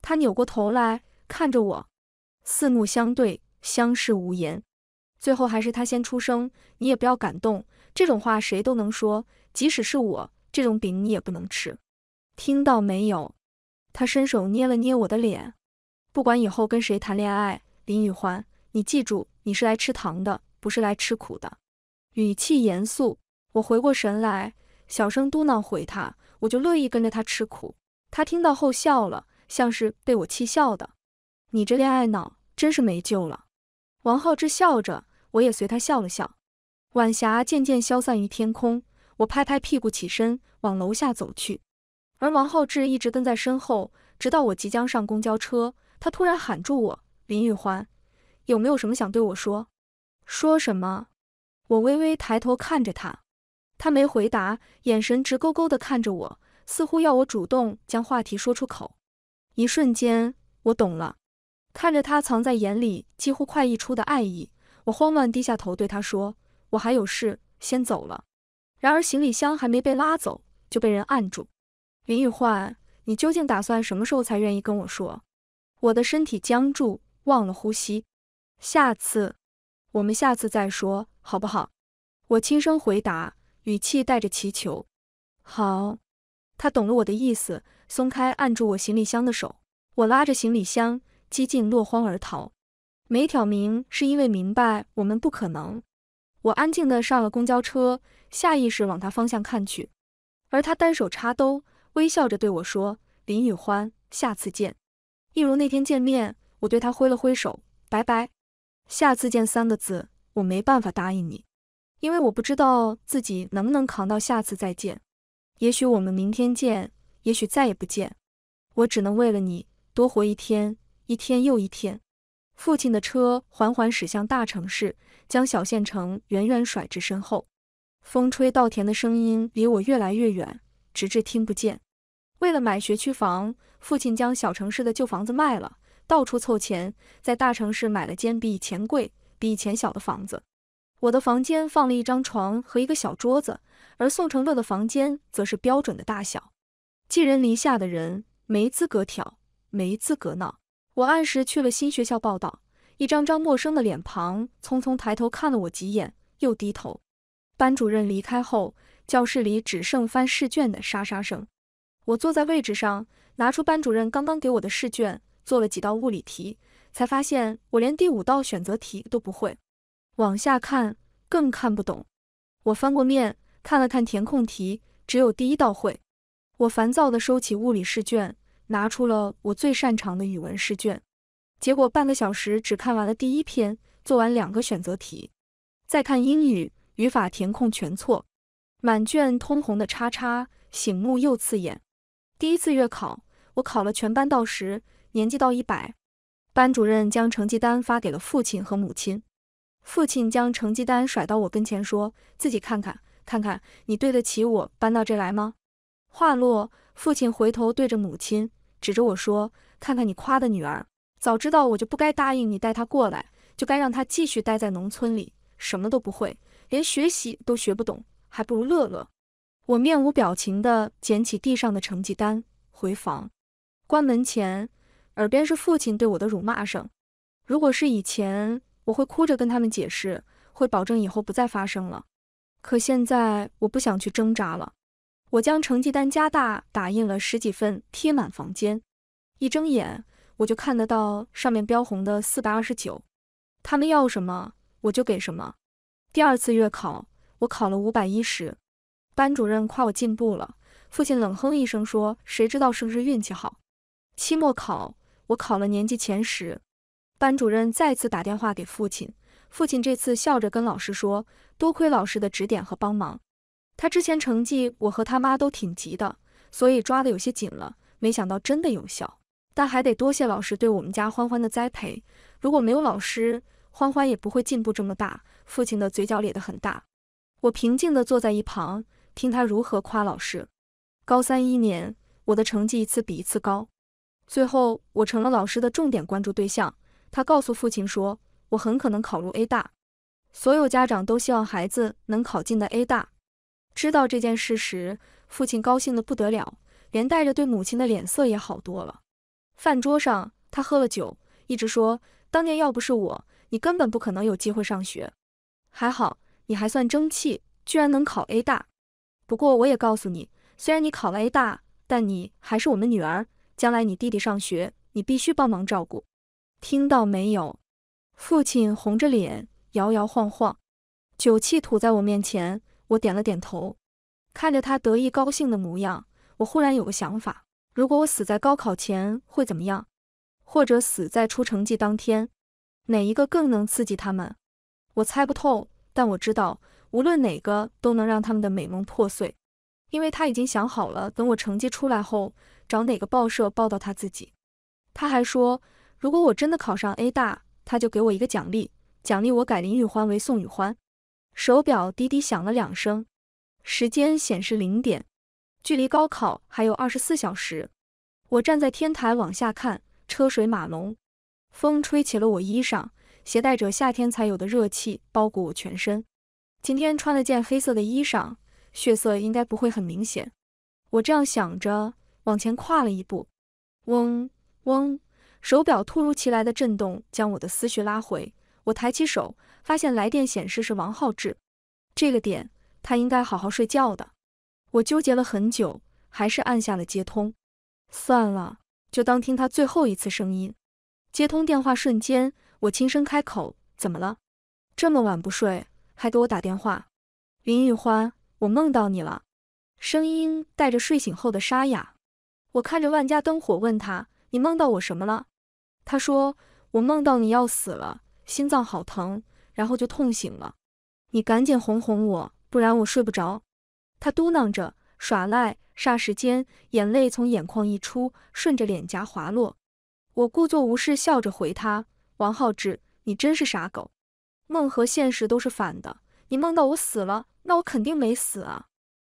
Speaker 1: 他扭过头来看着我，四目相对，相视无言。最后还是他先出声，你也不要感动，这种话谁都能说，即使是我。这种饼你也不能吃，听到没有？他伸手捏了捏我的脸。不管以后跟谁谈恋爱，林雨欢，你记住，你是来吃糖的，不是来吃苦的。语气严肃。我回过神来，小声嘟囔回他：“我就乐意跟着他吃苦。”他听到后笑了，像是被我气笑的。你这恋爱脑真是没救了。王浩之笑着，我也随他笑了笑。晚霞渐渐消散于天空。我拍拍屁股起身往楼下走去，而王浩志一直跟在身后，直到我即将上公交车，他突然喊住我：“林玉欢，有没有什么想对我说？说什么？”我微微抬头看着他，他没回答，眼神直勾勾的看着我，似乎要我主动将话题说出口。一瞬间，我懂了，看着他藏在眼里几乎快溢出的爱意，我慌乱低下头对他说：“我还有事，先走了。”然而，行李箱还没被拉走，就被人按住。林玉焕，你究竟打算什么时候才愿意跟我说？我的身体僵住，忘了呼吸。下次，我们下次再说，好不好？我轻声回答，语气带着祈求。好。他懂了我的意思，松开按住我行李箱的手。我拉着行李箱，几近落荒而逃。没挑明，是因为明白我们不可能。我安静地上了公交车，下意识往他方向看去，而他单手插兜，微笑着对我说：“林雨欢，下次见。”一如那天见面，我对他挥了挥手，拜拜。下次见三个字，我没办法答应你，因为我不知道自己能不能扛到下次再见。也许我们明天见，也许再也不见。我只能为了你多活一天，一天又一天。父亲的车缓缓驶向大城市，将小县城远远甩至身后。风吹稻田的声音离我越来越远，直至听不见。为了买学区房，父亲将小城市的旧房子卖了，到处凑钱，在大城市买了间比以前贵、比以前小的房子。我的房间放了一张床和一个小桌子，而宋承乐的房间则是标准的大小。寄人篱下的人，没资格挑，没资格闹。我按时去了新学校报道，一张张陌生的脸庞匆匆抬头看了我几眼，又低头。班主任离开后，教室里只剩翻试卷的沙沙声。我坐在位置上，拿出班主任刚刚给我的试卷，做了几道物理题，才发现我连第五道选择题都不会。往下看更看不懂。我翻过面看了看填空题，只有第一道会。我烦躁地收起物理试卷。拿出了我最擅长的语文试卷，结果半个小时只看完了第一篇，做完两个选择题，再看英语语法填空全错，满卷通红的叉叉，醒目又刺眼。第一次月考，我考了全班倒十，年级到一百。班主任将成绩单发给了父亲和母亲，父亲将成绩单甩到我跟前，说自己看看看看，你对得起我搬到这来吗？话落，父亲回头对着母亲。指着我说：“看看你夸的女儿，早知道我就不该答应你带她过来，就该让她继续待在农村里，什么都不会，连学习都学不懂，还不如乐乐。”我面无表情的捡起地上的成绩单，回房，关门前，耳边是父亲对我的辱骂声。如果是以前，我会哭着跟他们解释，会保证以后不再发生了。可现在，我不想去挣扎了。我将成绩单加大打印了十几份，贴满房间。一睁眼，我就看得到上面标红的四百二十九。他们要什么，我就给什么。第二次月考，我考了五百一十，班主任夸我进步了。父亲冷哼一声说：“谁知道是不是运气好？”期末考，我考了年级前十，班主任再次打电话给父亲，父亲这次笑着跟老师说：“多亏老师的指点和帮忙。”他之前成绩，我和他妈都挺急的，所以抓的有些紧了。没想到真的有效，但还得多谢老师对我们家欢欢的栽培。如果没有老师，欢欢也不会进步这么大。父亲的嘴角咧得很大，我平静地坐在一旁，听他如何夸老师。高三一年，我的成绩一次比一次高，最后我成了老师的重点关注对象。他告诉父亲说，我很可能考入 A 大，所有家长都希望孩子能考进的 A 大。知道这件事时，父亲高兴得不得了，连带着对母亲的脸色也好多了。饭桌上，他喝了酒，一直说：“当年要不是我，你根本不可能有机会上学。还好你还算争气，居然能考 A 大。不过我也告诉你，虽然你考了 A 大，但你还是我们女儿。将来你弟弟上学，你必须帮忙照顾。听到没有？”父亲红着脸，摇摇晃晃，酒气吐在我面前。我点了点头，看着他得意高兴的模样，我忽然有个想法：如果我死在高考前会怎么样？或者死在出成绩当天，哪一个更能刺激他们？我猜不透，但我知道，无论哪个都能让他们的美梦破碎。因为他已经想好了，等我成绩出来后，找哪个报社报道他自己。他还说，如果我真的考上 A 大，他就给我一个奖励，奖励我改林雨欢为宋雨欢。手表滴滴响了两声，时间显示零点，距离高考还有二十四小时。我站在天台往下看，车水马龙，风吹起了我衣裳，携带着夏天才有的热气，包裹我全身。今天穿了件黑色的衣裳，血色应该不会很明显。我这样想着，往前跨了一步。嗡嗡，手表突如其来的震动将我的思绪拉回。我抬起手，发现来电显示是王浩志。这个点，他应该好好睡觉的。我纠结了很久，还是按下了接通。算了，就当听他最后一次声音。接通电话瞬间，我轻声开口：“怎么了？这么晚不睡，还给我打电话？”林玉欢，我梦到你了。声音带着睡醒后的沙哑。我看着万家灯火，问他：“你梦到我什么了？”他说：“我梦到你要死了。”心脏好疼，然后就痛醒了。你赶紧哄哄我，不然我睡不着。他嘟囔着耍赖，霎时间眼泪从眼眶溢出，顺着脸颊滑落。我故作无事，笑着回他：“王浩志，你真是傻狗。梦和现实都是反的，你梦到我死了，那我肯定没死啊。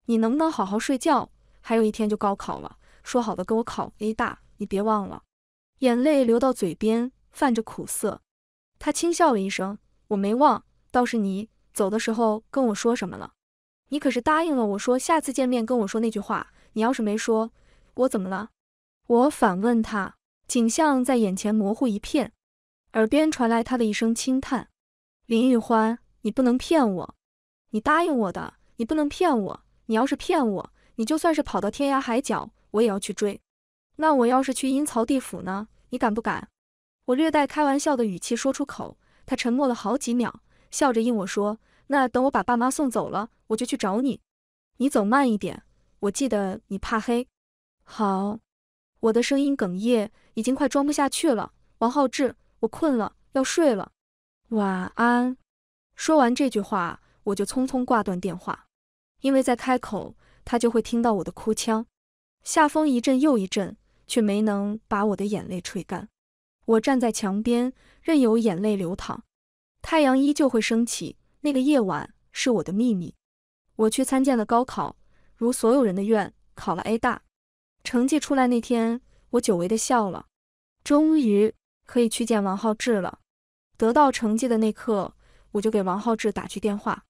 Speaker 1: 你能不能好好睡觉？还有一天就高考了，说好的跟我考 A 大，你别忘了。”眼泪流到嘴边，泛着苦涩。他轻笑了一声，我没忘，倒是你走的时候跟我说什么了？你可是答应了我说下次见面跟我说那句话，你要是没说，我怎么了？我反问他，景象在眼前模糊一片，耳边传来他的一声轻叹：“林玉欢，你不能骗我，你答应我的，你不能骗我，你要是骗我，你就算是跑到天涯海角，我也要去追。那我要是去阴曹地府呢？你敢不敢？”我略带开玩笑的语气说出口，他沉默了好几秒，笑着应我说：“那等我把爸妈送走了，我就去找你。你走慢一点，我记得你怕黑。”好，我的声音哽咽，已经快装不下去了。王浩志，我困了，要睡了，晚安。说完这句话，我就匆匆挂断电话，因为再开口，他就会听到我的哭腔。夏风一阵又一阵，却没能把我的眼泪吹干。我站在墙边，任由眼泪流淌。太阳依旧会升起。那个夜晚是我的秘密。我去参加了高考，如所有人的愿，考了 A 大。成绩出来那天，我久违的笑了，终于可以去见王浩志了。得到成绩的那刻，我就给王浩志打去电话，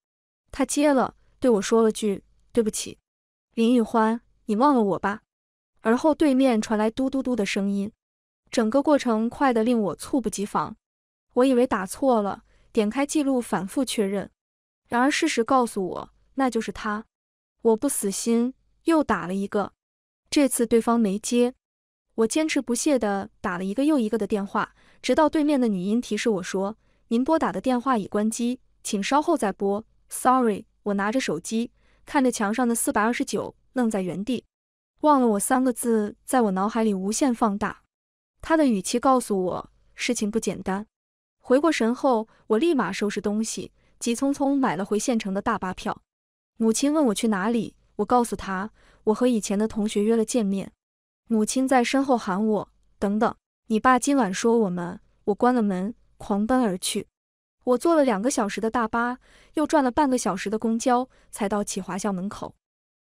Speaker 1: 他接了，对我说了句：“对不起，林玉欢，你忘了我吧。”而后对面传来嘟嘟嘟的声音。整个过程快得令我猝不及防，我以为打错了，点开记录反复确认，然而事实告诉我，那就是他。我不死心，又打了一个，这次对方没接。我坚持不懈地打了一个又一个的电话，直到对面的女音提示我说：“您拨打的电话已关机，请稍后再拨。” Sorry，我拿着手机，看着墙上的四百二十九，愣在原地。忘了我三个字，在我脑海里无限放大。他的语气告诉我事情不简单。回过神后，我立马收拾东西，急匆匆买了回县城的大巴票。母亲问我去哪里，我告诉她我和以前的同学约了见面。母亲在身后喊我：“等等，你爸今晚说我们……”我关了门，狂奔而去。我坐了两个小时的大巴，又转了半个小时的公交，才到启华校门口。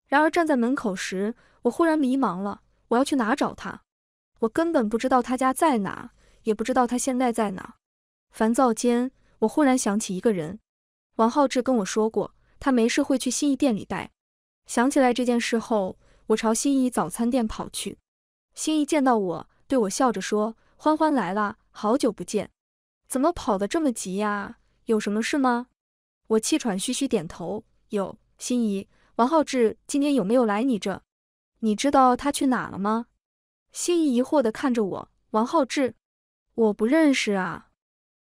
Speaker 1: 然而站在门口时，我忽然迷茫了，我要去哪找他？我根本不知道他家在哪，也不知道他现在在哪。烦躁间，我忽然想起一个人，王浩志跟我说过，他没事会去心仪店里待。想起来这件事后，我朝心仪早餐店跑去。心仪见到我，对我笑着说：“欢欢来了，好久不见，怎么跑得这么急呀？有什么事吗？”我气喘吁吁，点头。有，心仪，王浩志今天有没有来你这？你知道他去哪了吗？心仪疑惑的看着我，王浩志，我不认识啊！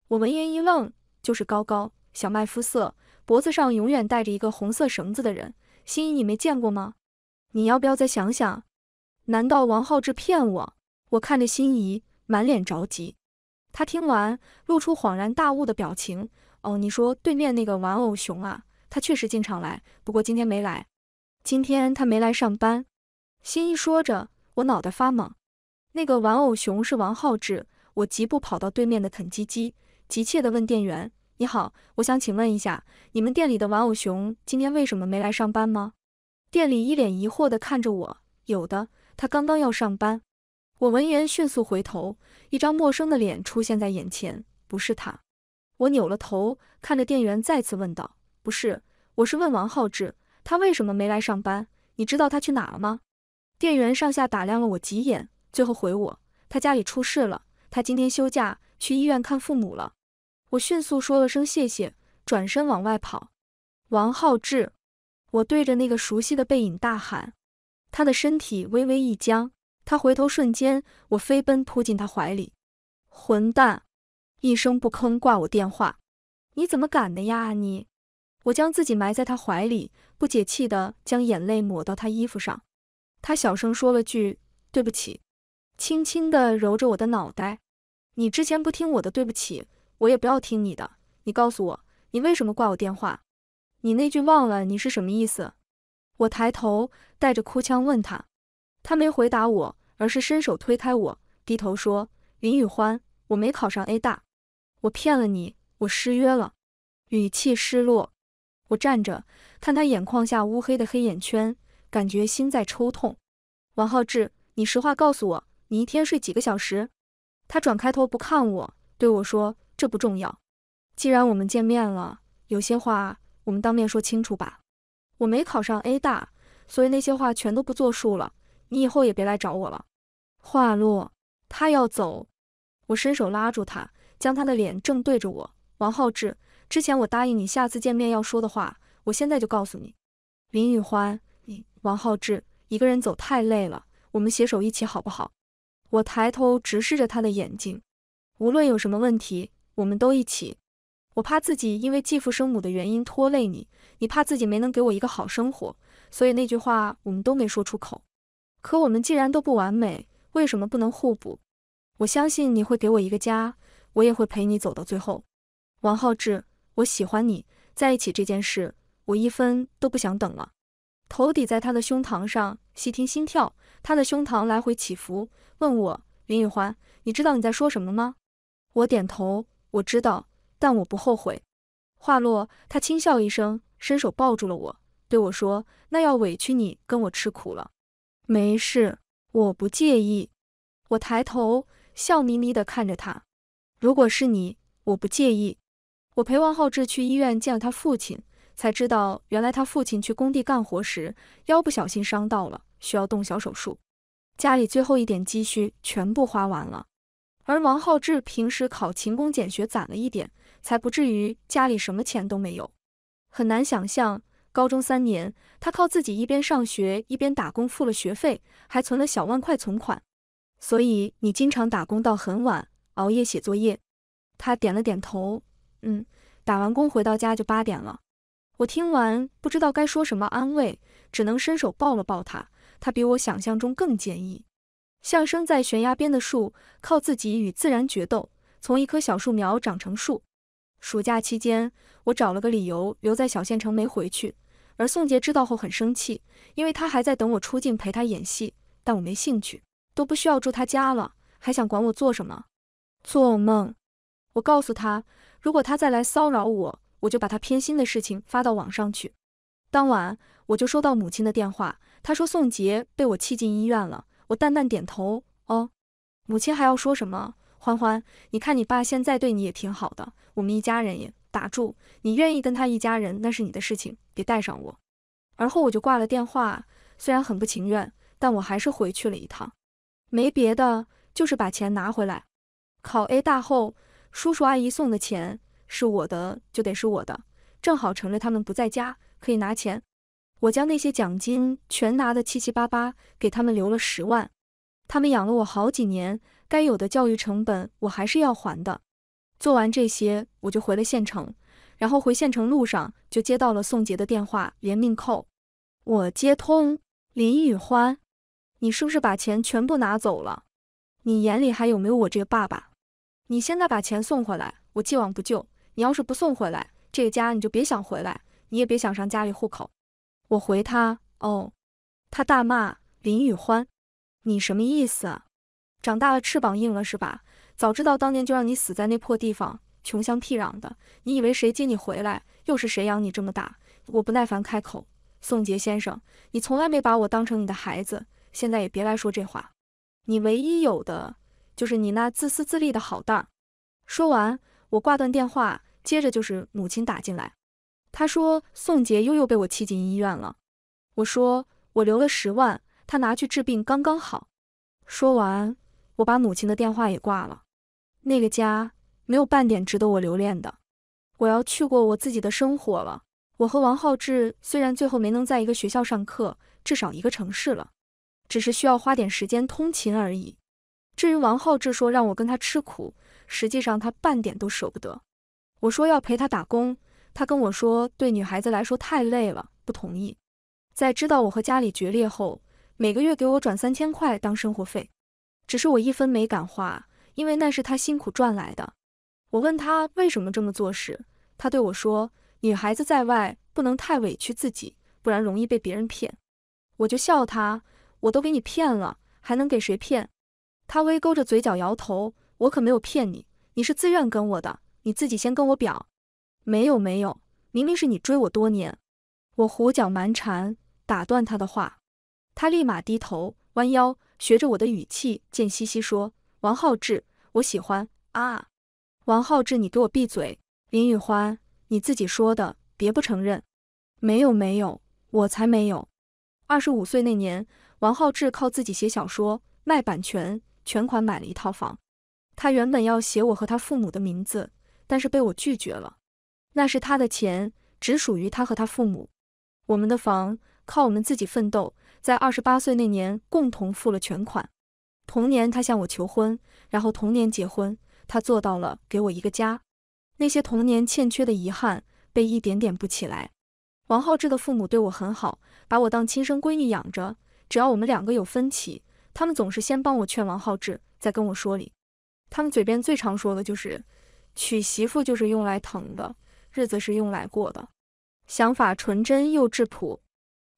Speaker 1: 我闻言一愣，就是高高小麦肤色，脖子上永远带着一个红色绳子的人。心仪，你没见过吗？你要不要再想想？难道王浩志骗我？我看着心仪，满脸着急。他听完，露出恍然大悟的表情。哦，你说对面那个玩偶熊啊？他确实经常来，不过今天没来。今天他没来上班。心怡说着，我脑袋发懵。那个玩偶熊是王浩志，我疾步跑到对面的肯基基，急切地问店员：“你好，我想请问一下，你们店里的玩偶熊今天为什么没来上班吗？”店里一脸疑惑地看着我。有的，他刚刚要上班。我闻言迅速回头，一张陌生的脸出现在眼前，不是他。我扭了头，看着店员再次问道：“不是，我是问王浩志，他为什么没来上班？你知道他去哪了吗？”店员上下打量了我几眼。最后回我，他家里出事了，他今天休假，去医院看父母了。我迅速说了声谢谢，转身往外跑。王浩志，我对着那个熟悉的背影大喊。他的身体微微一僵，他回头瞬间，我飞奔扑进他怀里。混蛋，一声不吭挂我电话，你怎么敢的呀你！我将自己埋在他怀里，不解气地将眼泪抹到他衣服上。他小声说了句对不起。轻轻地揉着我的脑袋，你之前不听我的，对不起，我也不要听你的。你告诉我，你为什么挂我电话？你那句忘了你是什么意思？我抬头，带着哭腔问他，他没回答我，而是伸手推开我，低头说：“林雨欢，我没考上 A 大，我骗了你，我失约了。”语气失落。我站着，看他眼眶下乌黑的黑眼圈，感觉心在抽痛。王浩志，你实话告诉我。你一天睡几个小时？他转开头不看我，对我说：“这不重要。既然我们见面了，有些话我们当面说清楚吧。”我没考上 A 大，所以那些话全都不作数了。你以后也别来找我了。话落，他要走，我伸手拉住他，将他的脸正对着我。王浩志，之前我答应你下次见面要说的话，我现在就告诉你。林雨欢，你王浩志，一个人走太累了，我们携手一起好不好？我抬头直视着他的眼睛，无论有什么问题，我们都一起。我怕自己因为继父生母的原因拖累你，你怕自己没能给我一个好生活，所以那句话我们都没说出口。可我们既然都不完美，为什么不能互补？我相信你会给我一个家，我也会陪你走到最后。王浩志，我喜欢你，在一起这件事，我一分都不想等了。头抵在他的胸膛上，细听心跳，他的胸膛来回起伏。问我林雨欢，你知道你在说什么吗？我点头，我知道，但我不后悔。话落，他轻笑一声，伸手抱住了我，对我说：“那要委屈你跟我吃苦了。”没事，我不介意。我抬头，笑眯眯地看着他。如果是你，我不介意。我陪王浩志去医院见了他父亲，才知道原来他父亲去工地干活时腰不小心伤到了，需要动小手术。家里最后一点积蓄全部花完了，而王浩志平时考勤工俭学攒了一点，才不至于家里什么钱都没有。很难想象，高中三年他靠自己一边上学一边打工，付了学费，还存了小万块存款。所以你经常打工到很晚，熬夜写作业。他点了点头，嗯，打完工回到家就八点了。我听完不知道该说什么安慰，只能伸手抱了抱他。他比我想象中更坚毅，像生在悬崖边的树，靠自己与自然决斗，从一棵小树苗长成树。暑假期间，我找了个理由留在小县城没回去，而宋杰知道后很生气，因为他还在等我出镜陪他演戏，但我没兴趣，都不需要住他家了，还想管我做什么？做梦！我告诉他，如果他再来骚扰我，我就把他偏心的事情发到网上去。当晚，我就收到母亲的电话。他说宋杰被我气进医院了，我淡淡点头。哦，母亲还要说什么？欢欢，你看你爸现在对你也挺好的，我们一家人也……打住，你愿意跟他一家人那是你的事情，别带上我。而后我就挂了电话，虽然很不情愿，但我还是回去了一趟。没别的，就是把钱拿回来。考 A 大后，叔叔阿姨送的钱是我的，就得是我的。正好趁着他们不在家，可以拿钱。我将那些奖金全拿的七七八八，给他们留了十万。他们养了我好几年，该有的教育成本我还是要还的。做完这些，我就回了县城，然后回县城路上就接到了宋杰的电话，连命扣。我接通，林雨欢，你是不是把钱全部拿走了？你眼里还有没有我这个爸爸？你现在把钱送回来，我既往不咎。你要是不送回来，这个家你就别想回来，你也别想上家里户口。我回他，哦，他大骂林雨欢，你什么意思啊？长大了翅膀硬了是吧？早知道当年就让你死在那破地方，穷乡僻壤的，你以为谁接你回来，又是谁养你这么大？我不耐烦开口，宋杰先生，你从来没把我当成你的孩子，现在也别来说这话。你唯一有的就是你那自私自利的好蛋。说完，我挂断电话，接着就是母亲打进来。他说：“宋杰又又被我气进医院了。”我说：“我留了十万，他拿去治病刚刚好。”说完，我把母亲的电话也挂了。那个家没有半点值得我留恋的，我要去过我自己的生活了。我和王浩志虽然最后没能在一个学校上课，至少一个城市了，只是需要花点时间通勤而已。至于王浩志说让我跟他吃苦，实际上他半点都舍不得。我说要陪他打工。他跟我说，对女孩子来说太累了，不同意。在知道我和家里决裂后，每个月给我转三千块当生活费，只是我一分没敢花，因为那是他辛苦赚来的。我问他为什么这么做时，他对我说：“女孩子在外不能太委屈自己，不然容易被别人骗。”我就笑他：“我都给你骗了，还能给谁骗？”他微勾着嘴角摇头：“我可没有骗你，你是自愿跟我的，你自己先跟我表。”没有没有，明明是你追我多年，我胡搅蛮缠打断他的话，他立马低头弯腰，学着我的语气贱兮兮说：“王浩志，我喜欢啊。”王浩志，你给我闭嘴！林雨欢，你自己说的，别不承认。没有没有，我才没有。二十五岁那年，王浩志靠自己写小说卖版权，全款买了一套房。他原本要写我和他父母的名字，但是被我拒绝了。那是他的钱，只属于他和他父母。我们的房靠我们自己奋斗，在二十八岁那年共同付了全款。同年他向我求婚，然后同年结婚。他做到了，给我一个家。那些童年欠缺的遗憾，被一点点补起来。王浩志的父母对我很好，把我当亲生闺女养着。只要我们两个有分歧，他们总是先帮我劝王浩志，再跟我说理。他们嘴边最常说的就是，娶媳妇就是用来疼的。日子是用来过的，想法纯真又质朴。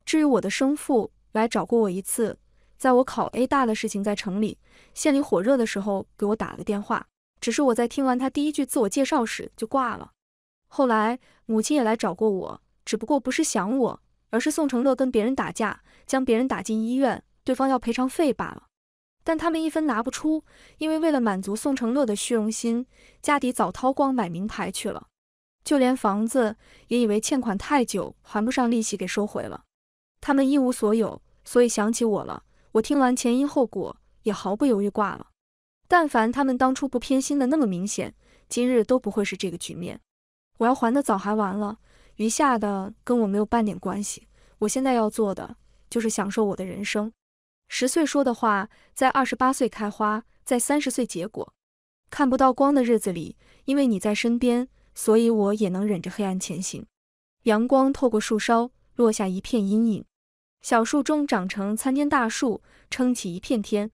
Speaker 1: 至于我的生父来找过我一次，在我考 A 大的事情在城里、县里火热的时候给我打了电话，只是我在听完他第一句自我介绍时就挂了。后来母亲也来找过我，只不过不是想我，而是宋承乐跟别人打架，将别人打进医院，对方要赔偿费罢了。但他们一分拿不出，因为为了满足宋承乐的虚荣心，家底早掏光买名牌去了。就连房子也以为欠款太久还不上利息给收回了，他们一无所有，所以想起我了。我听完前因后果，也毫不犹豫挂了。但凡他们当初不偏心的那么明显，今日都不会是这个局面。我要还的早还完了，余下的跟我没有半点关系。我现在要做的就是享受我的人生。十岁说的话，在二十八岁开花，在三十岁结果。看不到光的日子里，因为你在身边。所以我也能忍着黑暗前行。阳光透过树梢，落下一片阴影。小树中长成参天大树，撑起一片天。